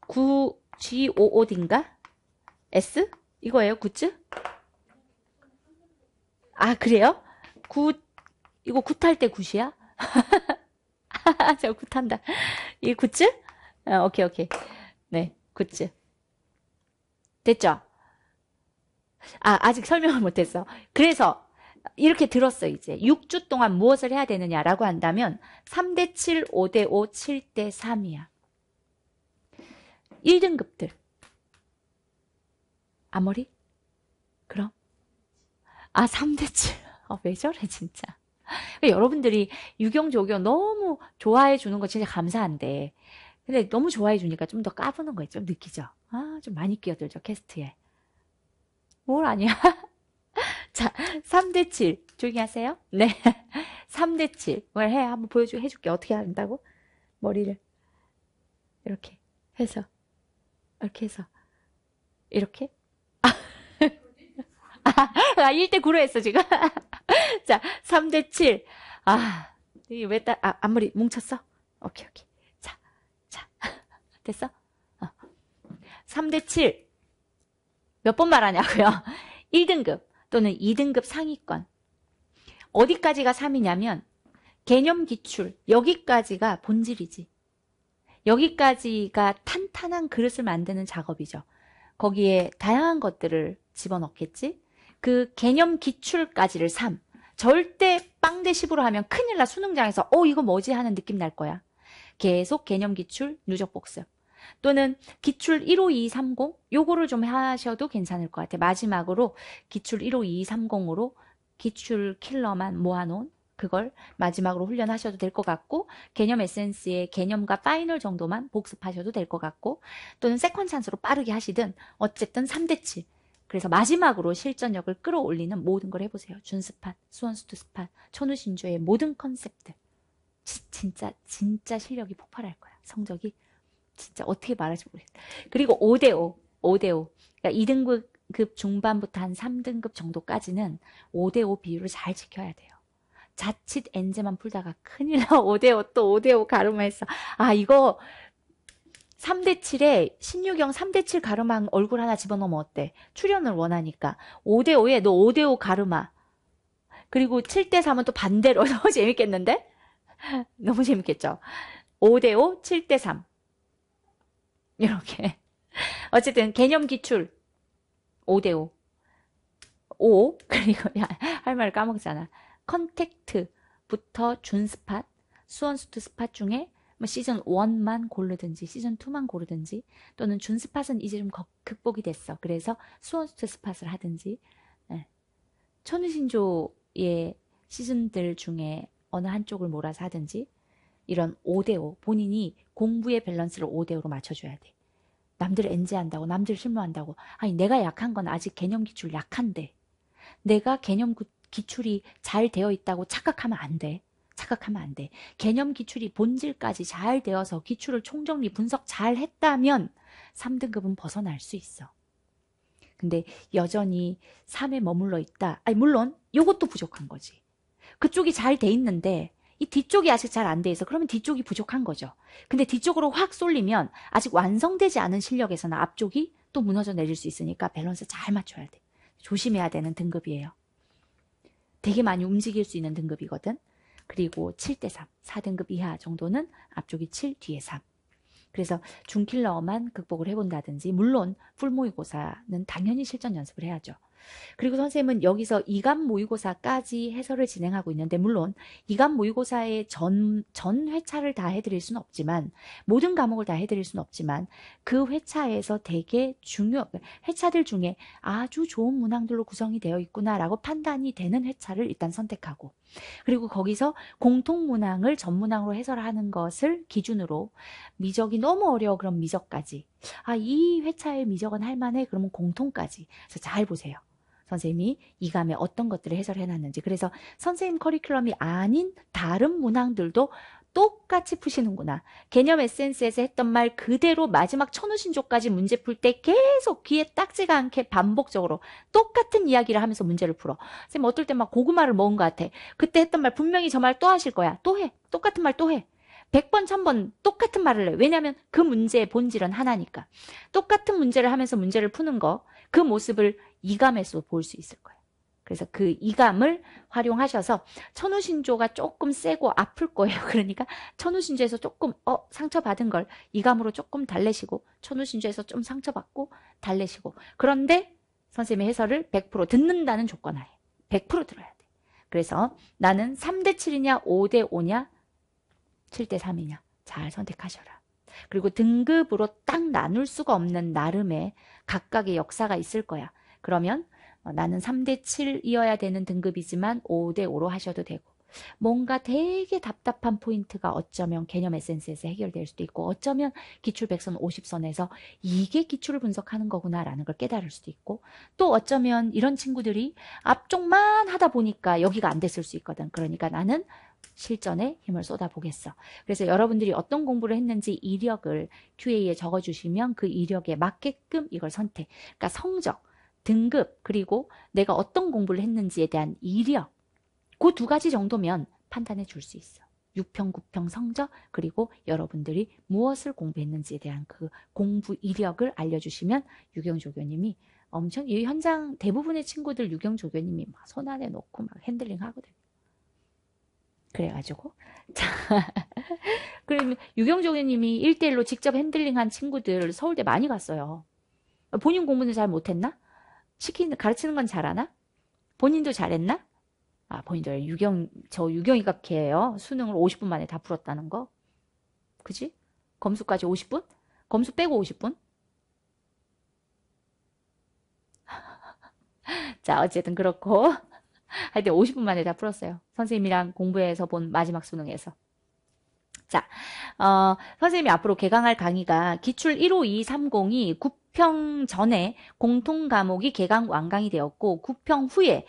구, G-O-O-D인가? S? 이거예요, 굿즈? 아, 그래요? 굿, 이거 굿할 때 굿이야? 저 굿한다. 이 굿즈? 아, 오케이, 오케이. 네, 굿즈. 됐죠? 아, 아직 설명을 못했어. 그래서 이렇게 들었어 이제 6주 동안 무엇을 해야 되느냐라고 한다면 3대 7, 5대 5, 7대 3이야. 1등급들. 아무리 그럼? 아 3대 7. 아, 왜 저래 진짜. 여러분들이 유경 조교 너무 좋아해 주는 거 진짜 감사한데 근데 너무 좋아해 주니까 좀 더 까부는 거예요. 좀 느끼죠? 아, 좀 많이 끼어들죠, 캐스트에. 뭘 아니야? 자, 3대 7. 조용히 하세요. 네. 3대 7뭘 해. 한번 보여주게 해줄게. 어떻게 한다고? 머리를. 이렇게 해서. 이렇게 해서. 이렇게? 아, 1대 아, 9로 했어, 지금. 자, 3대 7. 아, 왜 따, 아, 앞머리 뭉쳤어? 오케이, 오케이. 자, 자. 됐어? 어. 3대 7. 몇 번 말하냐고요? 1등급. 또는 2등급 상위권 어디까지가 3이냐면 개념 기출 여기까지가 본질이지 여기까지가 탄탄한 그릇을 만드는 작업이죠 거기에 다양한 것들을 집어넣겠지 그 개념 기출까지를 3 절대 빵대 10으로 하면 큰일 나 수능장에서 어 이거 뭐지 하는 느낌 날 거야 계속 개념 기출 누적 복습 또는 기출 15230 요거를 좀 하셔도 괜찮을 것 같아요. 마지막으로 기출 15230으로 기출 킬러만 모아놓은 그걸 마지막으로 훈련하셔도 될 것 같고 개념 에센스의 개념과 파이널 정도만 복습하셔도 될 것 같고 또는 세컨 찬스로 빠르게 하시든 어쨌든 3대7 그래서 마지막으로 실전력을 끌어올리는 모든 걸 해보세요. 준스팟, 수원수투스팟, 천우신조의 모든 컨셉들 진짜 진짜 실력이 폭발할 거야. 성적이 진짜 어떻게 말할지 모르겠다. 그리고 5대5, 5대5. 그러니까 2등급 중반부터 한 3등급 정도까지는 5대5 비율을 잘 지켜야 돼요. 자칫 엔제만 풀다가 큰일 나. 5대5 또 5대5 가르마했어. 아, 이거 3대7에 1 6경 3대7 가르마 얼굴 하나 집어넣으면 어때? 출연을 원하니까. 5대5에 너 5대5 가르마. 그리고 7대3은 또 반대로. 너무 재밌겠는데? 너무 재밌겠죠? 5대5, 7대3. 이렇게. 어쨌든 개념 기출 5대5. 5 그리고 할 말을 까먹잖아. 컨택트부터 준 스팟, 수원 수트 스팟 중에 뭐 시즌 1만 고르든지 시즌 2만 고르든지 또는 준 스팟은 이제 좀 극복이 됐어. 그래서 수원 수트 스팟을 하든지 네. 천우신조의 시즌들 중에 어느 한쪽을 몰아서 하든지 이런 5대5 본인이 공부의 밸런스를 5대5로 맞춰줘야 돼. 남들 엔지한다고 남들 실무한다고 아니 내가 약한 건 아직 개념 기출 약한데 내가 개념 기출이 잘 되어 있다고 착각하면 안 돼. 착각하면 안 돼. 개념 기출이 본질까지 잘 되어서 기출을 총정리 분석 잘 했다면 3등급은 벗어날 수 있어. 근데 여전히 3에 머물러 있다. 아니 물론 이것도 부족한 거지. 그쪽이 잘 돼 있는데 이 뒤쪽이 아직 잘 안돼서 그러면 뒤쪽이 부족한 거죠. 근데 뒤쪽으로 확 쏠리면 아직 완성되지 않은 실력에서는 앞쪽이 또 무너져 내릴 수 있으니까 밸런스 잘 맞춰야 돼. 조심해야 되는 등급이에요. 되게 많이 움직일 수 있는 등급이거든. 그리고 7대 3, 4등급 이하 정도는 앞쪽이 7, 뒤에 3. 그래서 중킬러만 극복을 해본다든지 물론 풀모의고사는 당연히 실전 연습을 해야죠. 그리고 선생님은 여기서 이감 모의고사까지 해설을 진행하고 있는데 물론 이감 모의고사의 전, 전 회차를 다 해드릴 수는 없지만 모든 과목을 다 해드릴 수는 없지만 그 회차에서 되게 중요 회차들 중에 아주 좋은 문항들로 구성이 되어 있구나라고 판단이 되는 회차를 일단 선택하고 그리고 거기서 공통 문항을 전문항으로 해설하는 것을 기준으로 미적이 너무 어려워 그럼 미적까지 아 이 회차의 미적은 할만해 그러면 공통까지 그래서 잘 보세요. 선생님이 이감에 어떤 것들을 해설해 놨는지. 그래서 선생님 커리큘럼이 아닌 다른 문항들도 똑같이 푸시는구나. 개념 에센스에서 했던 말 그대로 마지막 천우신조까지 문제 풀 때 계속 귀에 딱지가 않게 반복적으로 똑같은 이야기를 하면서 문제를 풀어. 선생님 어떨 때 막 고구마를 먹은 것 같아. 그때 했던 말 분명히 저 말 또 하실 거야. 또 해. 똑같은 말 또 해. 100번, 1000번 똑같은 말을 해. 왜냐하면 그 문제의 본질은 하나니까. 똑같은 문제를 하면서 문제를 푸는 거, 그 모습을 이감에서 볼 수 있을 거예요. 그래서 그 이감을 활용하셔서 천우신조가 조금 세고 아플 거예요. 그러니까 천우신조에서 조금 어 상처받은 걸 이감으로 조금 달래시고 천우신조에서 좀 상처받고 달래시고 그런데 선생님의 해설을 100% 듣는다는 조건 하에 100% 들어야 돼. 그래서 나는 3대 7이냐 5대 5냐 7대 3이냐 잘 선택하셔라. 그리고 등급으로 딱 나눌 수가 없는 나름의 각각의 역사가 있을 거야. 그러면 어, 나는 3대 7이어야 되는 등급이지만 5대 5로 하셔도 되고 뭔가 되게 답답한 포인트가 어쩌면 개념 에센스에서 해결될 수도 있고 어쩌면 기출 100선 50선에서 이게 기출을 분석하는 거구나라는 걸 깨달을 수도 있고 또 어쩌면 이런 친구들이 앞쪽만 하다 보니까 여기가 안 됐을 수 있거든. 그러니까 나는 실전에 힘을 쏟아보겠어. 그래서 여러분들이 어떤 공부를 했는지 이력을 QA에 적어주시면 그 이력에 맞게끔 이걸 선택, 그러니까 성적, 등급, 그리고 내가 어떤 공부를 했는지에 대한 이력 그 두 가지 정도면 판단해 줄 수 있어. 6평, 9평 성적, 그리고 여러분들이 무엇을 공부했는지에 대한 그 공부 이력을 알려주시면 유경 조교님이 엄청 이 현장 대부분의 친구들 유경 조교님이 막 손 안에 놓고 막 핸들링 하거든. 그래가지고 자 그러면 유경 조교님이 1대1로 직접 핸들링한 친구들 서울대 많이 갔어요. 본인 공부는 잘 못했나? 시키는 가르치는 건 잘하나? 본인도 잘했나? 아, 본인도 유경 저 유경이가 걔예요. 수능을 50분 만에 다 풀었다는 거. 그지? 검수까지 50분? 검수 빼고 50분? 자, 어쨌든 그렇고 하여튼 50분 만에 다 풀었어요. 선생님이랑 공부해서 본 마지막 수능에서. 자, 어, 선생님이 앞으로 개강할 강의가 기출 1호 2 30이 9평 전에 공통 과목이 개강 완강이 되었고 9평 후에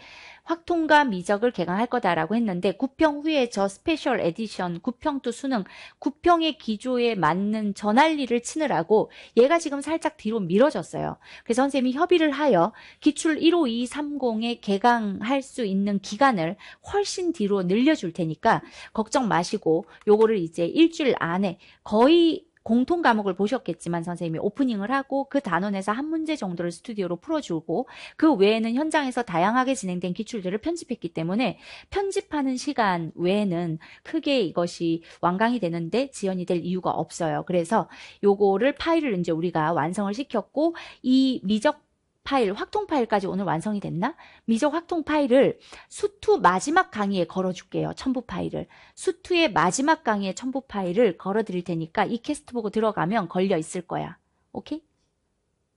확통과 미적을 개강할 거다라고 했는데 9평 후에 저 스페셜 에디션 9평도 수능 9평의 기조에 맞는 전할리를 치느라고 얘가 지금 살짝 뒤로 밀어졌어요. 그래서 선생님이 협의를 하여 기출 15230에 개강할 수 있는 기간을 훨씬 뒤로 늘려줄 테니까 걱정 마시고 요거를 이제 일주일 안에 거의 공통 과목을 보셨겠지만 선생님이 오프닝을 하고 그 단원에서 한 문제 정도를 스튜디오로 풀어주고 그 외에는 현장에서 다양하게 진행된 기출들을 편집했기 때문에 편집하는 시간 외에는 크게 이것이 완강이 되는데 지연이 될 이유가 없어요. 그래서 요거를 파일을 이제 우리가 완성을 시켰고 이 미적 파일, 확통 파일까지 오늘 완성이 됐나? 미적 확통 파일을 수투 마지막 강의에 걸어줄게요. 첨부 파일을. 수투의 마지막 강의에 첨부 파일을 걸어드릴 테니까 이 캐스트 보고 들어가면 걸려 있을 거야. 오케이?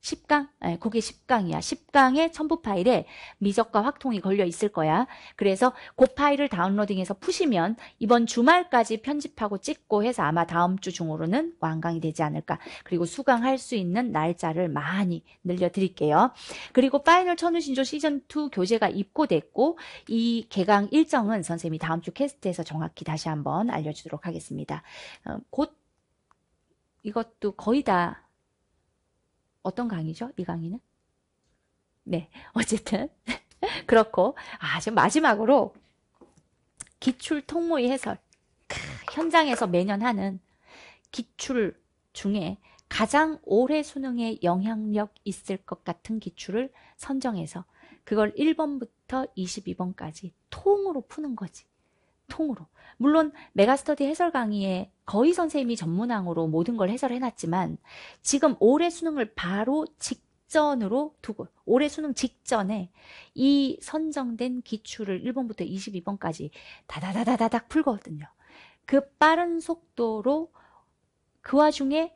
10강? 네, 그게 10강이야. 10강의 첨부 파일에 미적과 확통이 걸려 있을 거야. 그래서 그 파일을 다운로딩해서 푸시면 이번 주말까지 편집하고 찍고 해서 아마 다음 주 중으로는 완강이 되지 않을까. 그리고 수강할 수 있는 날짜를 많이 늘려드릴게요. 그리고 파이널 천우신조 시즌2 교재가 입고됐고 이 개강 일정은 선생님이 다음 주 캐스트에서 정확히 다시 한번 알려주도록 하겠습니다. 어, 곧 이것도 거의 다 어떤 강의죠? 이 강의는? 네, 어쨌든 그렇고 아 지금 마지막으로 기출 통모의 해설 크, 현장에서 매년 하는 기출 중에 가장 올해 수능에 영향력 있을 것 같은 기출을 선정해서 그걸 1번부터 22번까지 통으로 푸는 거지. 통으로. 물론 메가스터디 해설 강의에 거의 선생님이 전문항으로 모든 걸 해설해놨지만 지금 올해 수능을 바로 직전으로 두고 올해 수능 직전에 이 선정된 기출을 1번부터 22번까지 다다다다다닥 풀거든요. 그 빠른 속도로 그 와중에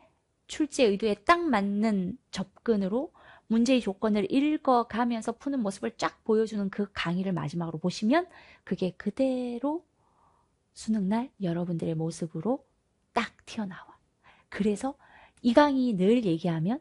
출제 의도에 딱 맞는 접근으로 문제의 조건을 읽어가면서 푸는 모습을 쫙 보여주는 그 강의를 마지막으로 보시면 그게 그대로 수능날 여러분들의 모습으로 딱 튀어나와. 그래서 이 강의 늘 얘기하면,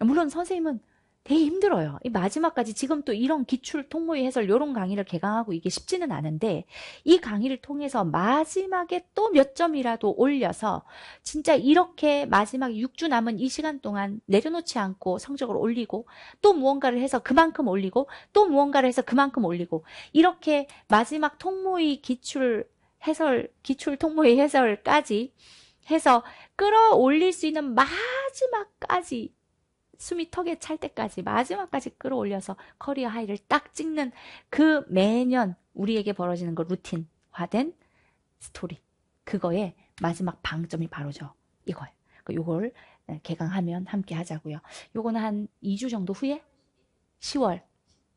물론 선생님은 되게 힘들어요. 이 마지막까지 지금 또 이런 기출 통모의 해설 요런 강의를 개강하고 이게 쉽지는 않은데 이 강의를 통해서 마지막에 또 몇 점이라도 올려서 진짜 이렇게 마지막 에 6주 남은 이 시간 동안 내려놓지 않고 성적을 올리고 또 무언가를 해서 그만큼 올리고 또 무언가를 해서 그만큼 올리고 이렇게 마지막 통모의 기출 해설, 기출 통모의 해설까지 해서 끌어올릴 수 있는 마지막까지 숨이 턱에 찰 때까지 마지막까지 끌어올려서 커리어 하이를 딱 찍는 그 매년 우리에게 벌어지는 그 루틴화된 스토리 그거의 마지막 방점이 바로죠 이거예요. 그 요걸 네, 개강하면 함께 하자고요. 요거는 한 2주 정도 후에 10월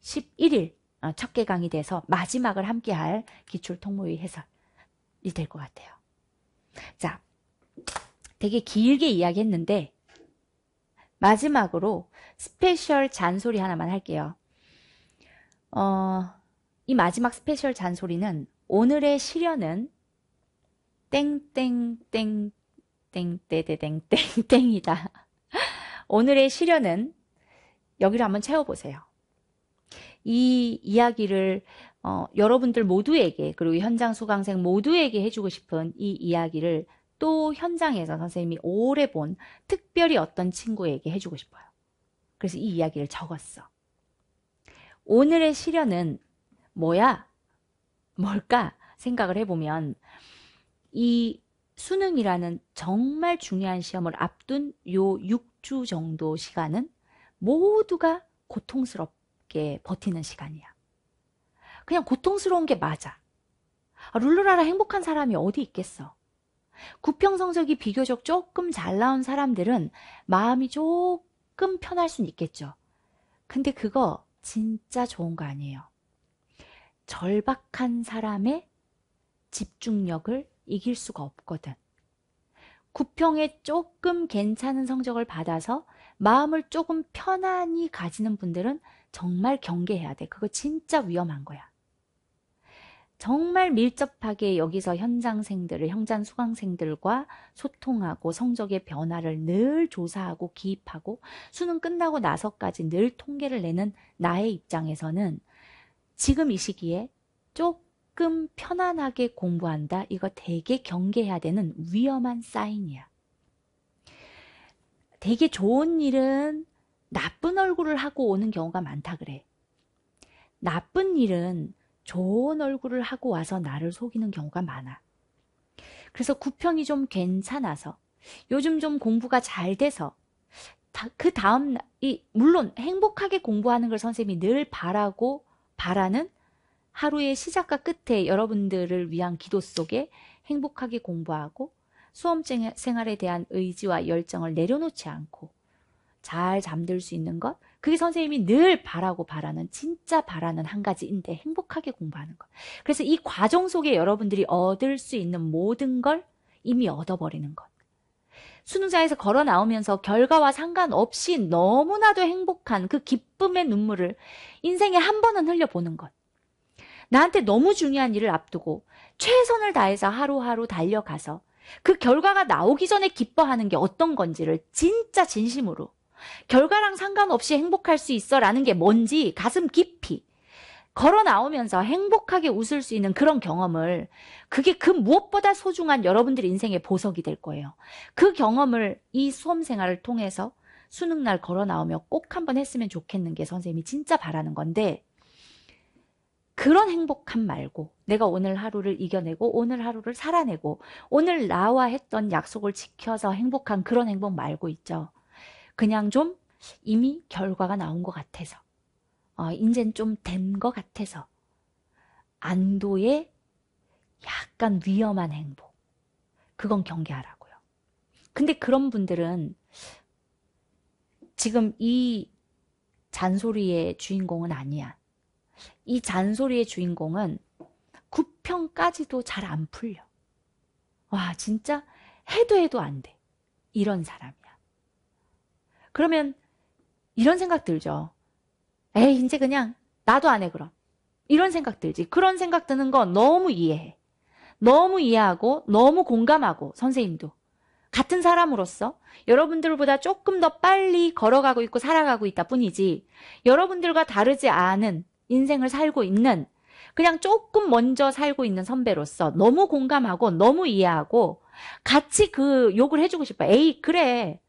11일 어, 첫 개강이 돼서 마지막을 함께할 기출 통모의 해설 이될것 같아요. 자, 되게 길게 이야기했는데 마지막으로 스페셜 잔소리 하나만 할게요. 어, 이 마지막 스페셜 잔소리는 오늘의 시련은 땡땡땡땡땡땡땡땡이다. 오늘의 시련은 여기를 한번 채워보세요. 이 이야기를 어, 여러분들 모두에게 그리고 현장 수강생 모두에게 해주고 싶은 이 이야기를 또 현장에서 선생님이 오래 본 특별히 어떤 친구에게 해주고 싶어요. 그래서 이 이야기를 적었어. 오늘의 시련은 뭐야? 뭘까? 생각을 해보면 이 수능이라는 정말 중요한 시험을 앞둔 요 6주 정도 시간은 모두가 고통스럽게 버티는 시간이야. 그냥 고통스러운 게 맞아. 아, 룰루라라 행복한 사람이 어디 있겠어. 구평 성적이 비교적 조금 잘 나온 사람들은 마음이 조금 편할 순 있겠죠. 근데 그거 진짜 좋은 거 아니에요. 절박한 사람의 집중력을 이길 수가 없거든. 구평에 조금 괜찮은 성적을 받아서 마음을 조금 편안히 가지는 분들은 정말 경계해야 돼. 그거 진짜 위험한 거야. 정말 밀접하게 여기서 현장생들을, 현장 수강생들과 소통하고 성적의 변화를 늘 조사하고 기입하고 수능 끝나고 나서까지 늘 통계를 내는 나의 입장에서는 지금 이 시기에 조금 편안하게 공부한다. 이거 되게 경계해야 되는 위험한 사인이야. 되게 좋은 일은 나쁜 얼굴을 하고 오는 경우가 많다 그래. 나쁜 일은 좋은 얼굴을 하고 와서 나를 속이는 경우가 많아. 그래서 구평이 좀 괜찮아서 요즘 좀 공부가 잘 돼서 다, 그 다음 이 물론 행복하게 공부하는 걸 선생님이 늘 바라고 바라는 하루의 시작과 끝에 여러분들을 위한 기도 속에 행복하게 공부하고 수험 생활에 대한 의지와 열정을 내려놓지 않고 잘 잠들 수 있는 것, 그게 선생님이 늘 바라고 바라는 진짜 바라는 한 가지인데 행복하게 공부하는 것. 그래서 이 과정 속에 여러분들이 얻을 수 있는 모든 걸 이미 얻어버리는 것. 수능장에서 걸어 나오면서 결과와 상관없이 너무나도 행복한 그 기쁨의 눈물을 인생에 한 번은 흘려보는 것. 나한테 너무 중요한 일을 앞두고 최선을 다해서 하루하루 달려가서 그 결과가 나오기 전에 기뻐하는 게 어떤 건지를 진짜 진심으로 결과랑 상관없이 행복할 수 있어 라는 게 뭔지 가슴 깊이 걸어 나오면서 행복하게 웃을 수 있는 그런 경험을 그게 그 무엇보다 소중한 여러분들의 인생의 보석이 될 거예요. 그 경험을 이 수험 생활을 통해서 수능 날 걸어 나오며 꼭 한번 했으면 좋겠는 게 선생님이 진짜 바라는 건데 그런 행복함 말고 내가 오늘 하루를 이겨내고 오늘 하루를 살아내고 오늘 나와 했던 약속을 지켜서 행복한 그런 행복 말고 있죠. 그냥 좀 이미 결과가 나온 것 같아서 어, 이젠 좀 된 것 같아서 안도의 약간 위험한 행복 그건 경계하라고요. 근데 그런 분들은 지금 이 잔소리의 주인공은 아니야. 이 잔소리의 주인공은 구평까지도 잘 안 풀려. 와 진짜 해도 해도 안 돼. 이런 사람이야. 그러면 이런 생각 들죠. 에이, 이제 그냥 나도 안 해, 그럼. 이런 생각 들지. 그런 생각 드는 거 너무 이해해. 너무 이해하고, 너무 공감하고, 선생님도. 같은 사람으로서 여러분들보다 조금 더 빨리 걸어가고 있고 살아가고 있다 뿐이지, 여러분들과 다르지 않은 인생을 살고 있는, 그냥 조금 먼저 살고 있는 선배로서 너무 공감하고, 너무 이해하고, 같이 그 욕을 해주고 싶어. 에이, 그래.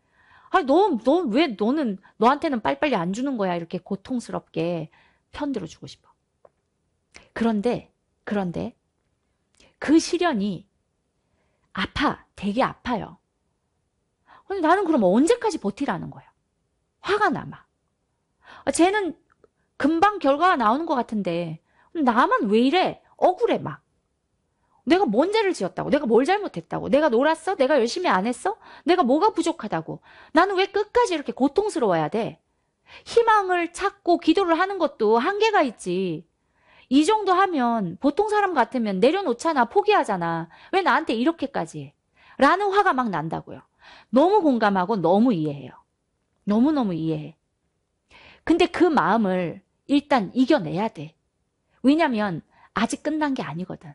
아니 너너 왜 너는 너한테는 빨리빨리 안 주는 거야 이렇게 고통스럽게 편들어 주고 싶어. 그런데 그런데 그 시련이 아파 되게 아파요. 근데 나는 그럼 언제까지 버티라는 거야? 화가 남아. 아, 쟤는 금방 결과가 나오는 것 같은데 나만 왜 이래? 억울해 막. 내가 뭔 죄를 지었다고? 내가 뭘 잘못했다고? 내가 놀았어? 내가 열심히 안 했어? 내가 뭐가 부족하다고? 나는 왜 끝까지 이렇게 고통스러워야 돼? 희망을 찾고 기도를 하는 것도 한계가 있지. 이 정도 하면 보통 사람 같으면 내려놓잖아, 포기하잖아. 왜 나한테 이렇게까지 라는 화가 막 난다고요. 너무 공감하고 너무 이해해요. 너무너무 이해해. 근데 그 마음을 일단 이겨내야 돼. 왜냐면 아직 끝난 게 아니거든.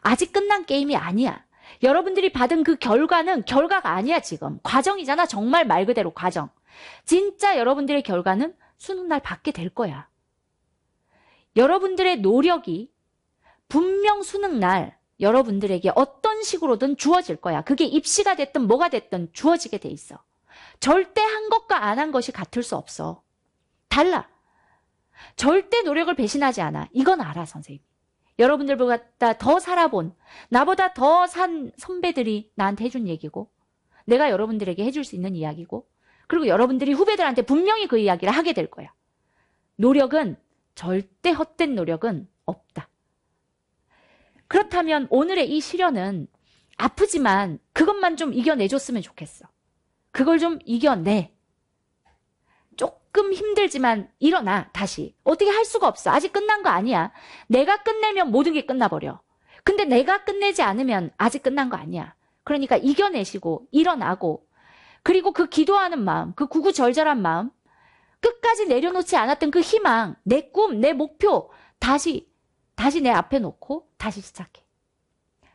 아직 끝난 게임이 아니야. 여러분들이 받은 그 결과는 결과가 아니야, 지금. 과정이잖아. 정말 말 그대로 과정. 진짜 여러분들의 결과는 수능날 받게 될 거야. 여러분들의 노력이 분명 수능날 여러분들에게 어떤 식으로든 주어질 거야. 그게 입시가 됐든 뭐가 됐든 주어지게 돼 있어. 절대 한 것과 안 한 것이 같을 수 없어. 달라. 절대 노력을 배신하지 않아. 이건 알아, 선생님. 여러분들보다 더 살아본 나보다 더 산 선배들이 나한테 해준 얘기고 내가 여러분들에게 해줄 수 있는 이야기고 그리고 여러분들이 후배들한테 분명히 그 이야기를 하게 될 거야. 노력은 절대 헛된 노력은 없다. 그렇다면 오늘의 이 시련은 아프지만 그것만 좀 이겨내줬으면 좋겠어. 그걸 좀 이겨내. 조금 힘들지만 일어나 다시 어떻게 할 수가 없어 아직 끝난 거 아니야 내가 끝내면 모든 게 끝나버려 근데 내가 끝내지 않으면 아직 끝난 거 아니야 그러니까 이겨내시고 일어나고 그리고 그 기도하는 마음 그 구구절절한 마음 끝까지 내려놓지 않았던 그 희망 내 꿈 내 목표 다시 다시 내 앞에 놓고 다시 시작해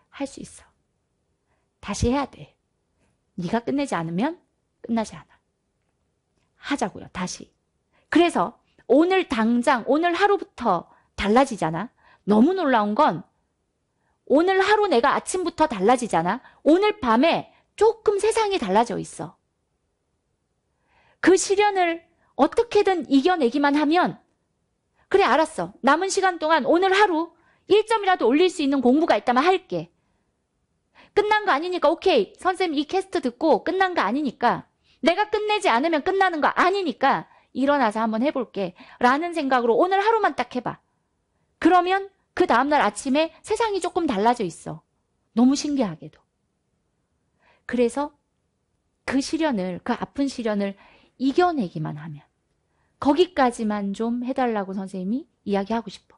할 수 있어 다시 해야 돼 네가 끝내지 않으면 끝나지 않아 하자고요. 다시. 그래서 오늘 당장, 오늘 하루부터 달라지잖아. 너무 놀라운 건 오늘 하루 내가 아침부터 달라지잖아. 오늘 밤에 조금 세상이 달라져 있어. 그 시련을 어떻게든 이겨내기만 하면 그래 알았어. 남은 시간 동안 오늘 하루 1점이라도 올릴 수 있는 공부가 있다면 할게. 끝난 거 아니니까 오케이. 선생님 이 캐스트 듣고 끝난 거 아니니까 내가 끝내지 않으면 끝나는 거 아니니까 일어나서 한번 해볼게 라는 생각으로 오늘 하루만 딱 해봐. 그러면 그 다음날 아침에 세상이 조금 달라져 있어. 너무 신기하게도. 그래서 그 시련을, 그 아픈 시련을 이겨내기만 하면 거기까지만 좀 해달라고 선생님이 이야기하고 싶어.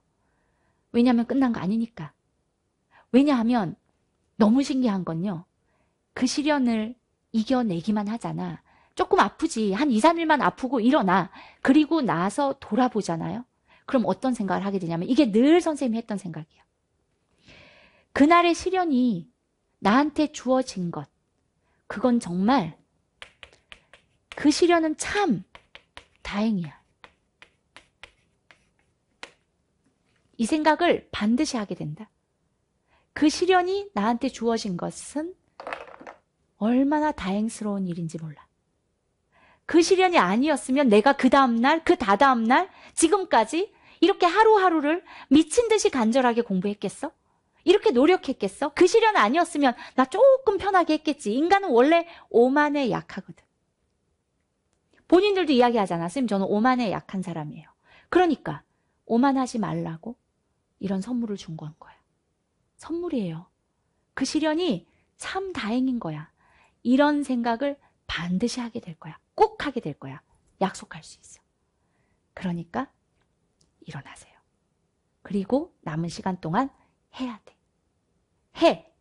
왜냐하면 끝난 거 아니니까. 왜냐하면 너무 신기한 건요. 그 시련을 이겨내기만 하잖아. 조금 아프지. 한 2, 3일만 아프고 일어나. 그리고 나서 돌아보잖아요. 그럼 어떤 생각을 하게 되냐면 이게 늘 선생님이 했던 생각이에요. 그날의 시련이 나한테 주어진 것. 그건 정말 그 시련은 참 다행이야. 이 생각을 반드시 하게 된다. 그 시련이 나한테 주어진 것은 얼마나 다행스러운 일인지 몰라. 그 시련이 아니었으면 내가 그 다음날, 그 다다음날, 지금까지 이렇게 하루하루를 미친 듯이 간절하게 공부했겠어? 이렇게 노력했겠어? 그 시련 아니었으면 나 조금 편하게 했겠지. 인간은 원래 오만에 약하거든. 본인들도 이야기하잖아. 선생님, 저는 오만에 약한 사람이에요. 그러니까, 오만하지 말라고 이런 선물을 준건 거야. 선물이에요. 그 시련이 참 다행인 거야. 이런 생각을 반드시 하게 될 거야. 꼭 하게 될 거야. 약속할 수 있어. 그러니까 일어나세요. 그리고 남은 시간 동안 해야 돼. 해!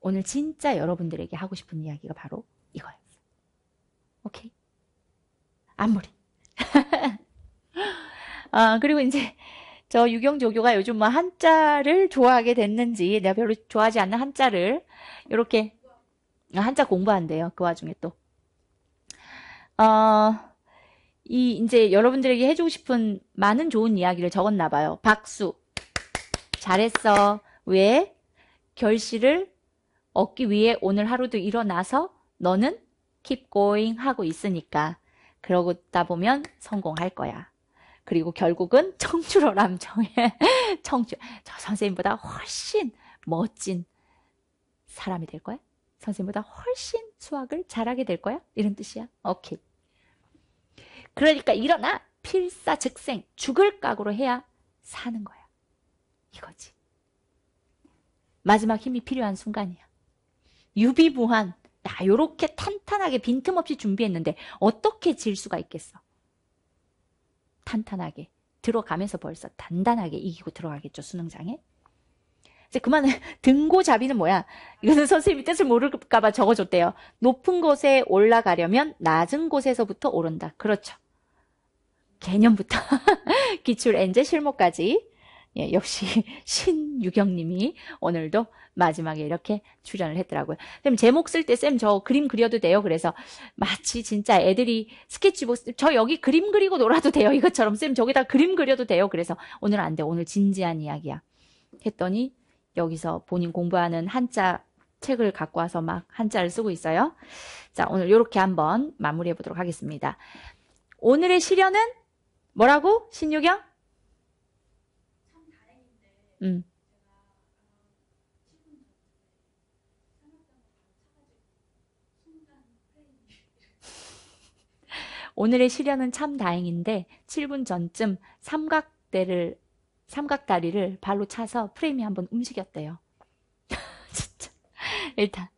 오늘 진짜 여러분들에게 하고 싶은 이야기가 바로 이거예요. 오케이? 앞머리. 아, 어, 그리고 이제 저 유경조교가 요즘 뭐 한자를 좋아하게 됐는지 내가 별로 좋아하지 않는 한자를 이렇게 어, 한자 공부한대요. 그 와중에 또 어, 이 이제 여러분들에게 해주고 싶은 많은 좋은 이야기를 적었나 봐요. 박수. 잘했어. 왜? 결실을 얻기 위해 오늘 하루도 일어나서 너는 keep going 하고 있으니까 그러다 보면 성공할 거야. 그리고 결국은 청주로람정의 청주 저 선생님보다 훨씬 멋진 사람이 될 거야. 선생님보다 훨씬 수학을 잘하게 될 거야? 이런 뜻이야. 오케이. 그러니까 일어나 필사즉생 죽을 각오로 해야 사는 거야. 이거지. 마지막 힘이 필요한 순간이야. 유비무한 나 요렇게 탄탄하게 빈틈없이 준비했는데 어떻게 질 수가 있겠어? 탄탄하게 들어가면서 벌써 단단하게 이기고 들어가겠죠 수능장에 이제 그만해. 등고잡이는 뭐야? 이것은 선생님이 뜻을 모를까봐 적어줬대요. 높은 곳에 올라가려면 낮은 곳에서부터 오른다. 그렇죠. 개념부터 기출 엔제 실무까지 예, 역시 신유경님이 오늘도 마지막에 이렇게 출연을 했더라고요. 그럼 제목 쓸 때 쌤 저 그림 그려도 돼요? 그래서 마치 진짜 애들이 스케치북 저 여기 그림 그리고 놀아도 돼요? 이것처럼 쌤 저기다 그림 그려도 돼요? 그래서 오늘 안 돼. 오늘 진지한 이야기야. 했더니 여기서 본인 공부하는 한자 책을 갖고 와서 막 한자를 쓰고 있어요. 자, 오늘 이렇게 한번 마무리해 보도록 하겠습니다. 오늘의 시련은 뭐라고? 신유경? 음. 오늘의 시련은 참 다행인데 7분 전쯤 삼각대를 삼각다리를 발로 차서 프레임이 한번 움직였대요. 진짜. 일단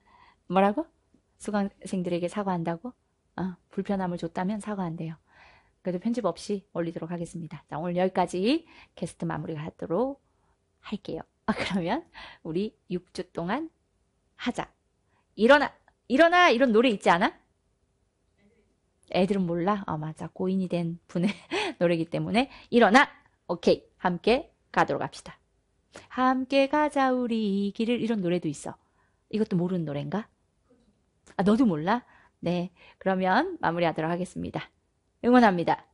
뭐라고? 수강생들에게 사과한다고? 어, 불편함을 줬다면 사과한대요. 그래도 편집 없이 올리도록 하겠습니다. 자, 오늘 여기까지 게스트 마무리하도록 할게요. 아, 그러면 우리 6주 동안 하자. 일어나, 일어나 이런 노래 있지 않아? 애들은 몰라? 아, 맞아. 고인이 된 분의 노래이기 때문에 일어나! 오케이. 함께 가도록 합시다. 함께 가자 우리 이 길을 이런 노래도 있어. 이것도 모르는 노래인가? 아, 너도 몰라? 네. 그러면 마무리하도록 하겠습니다. 응원합니다.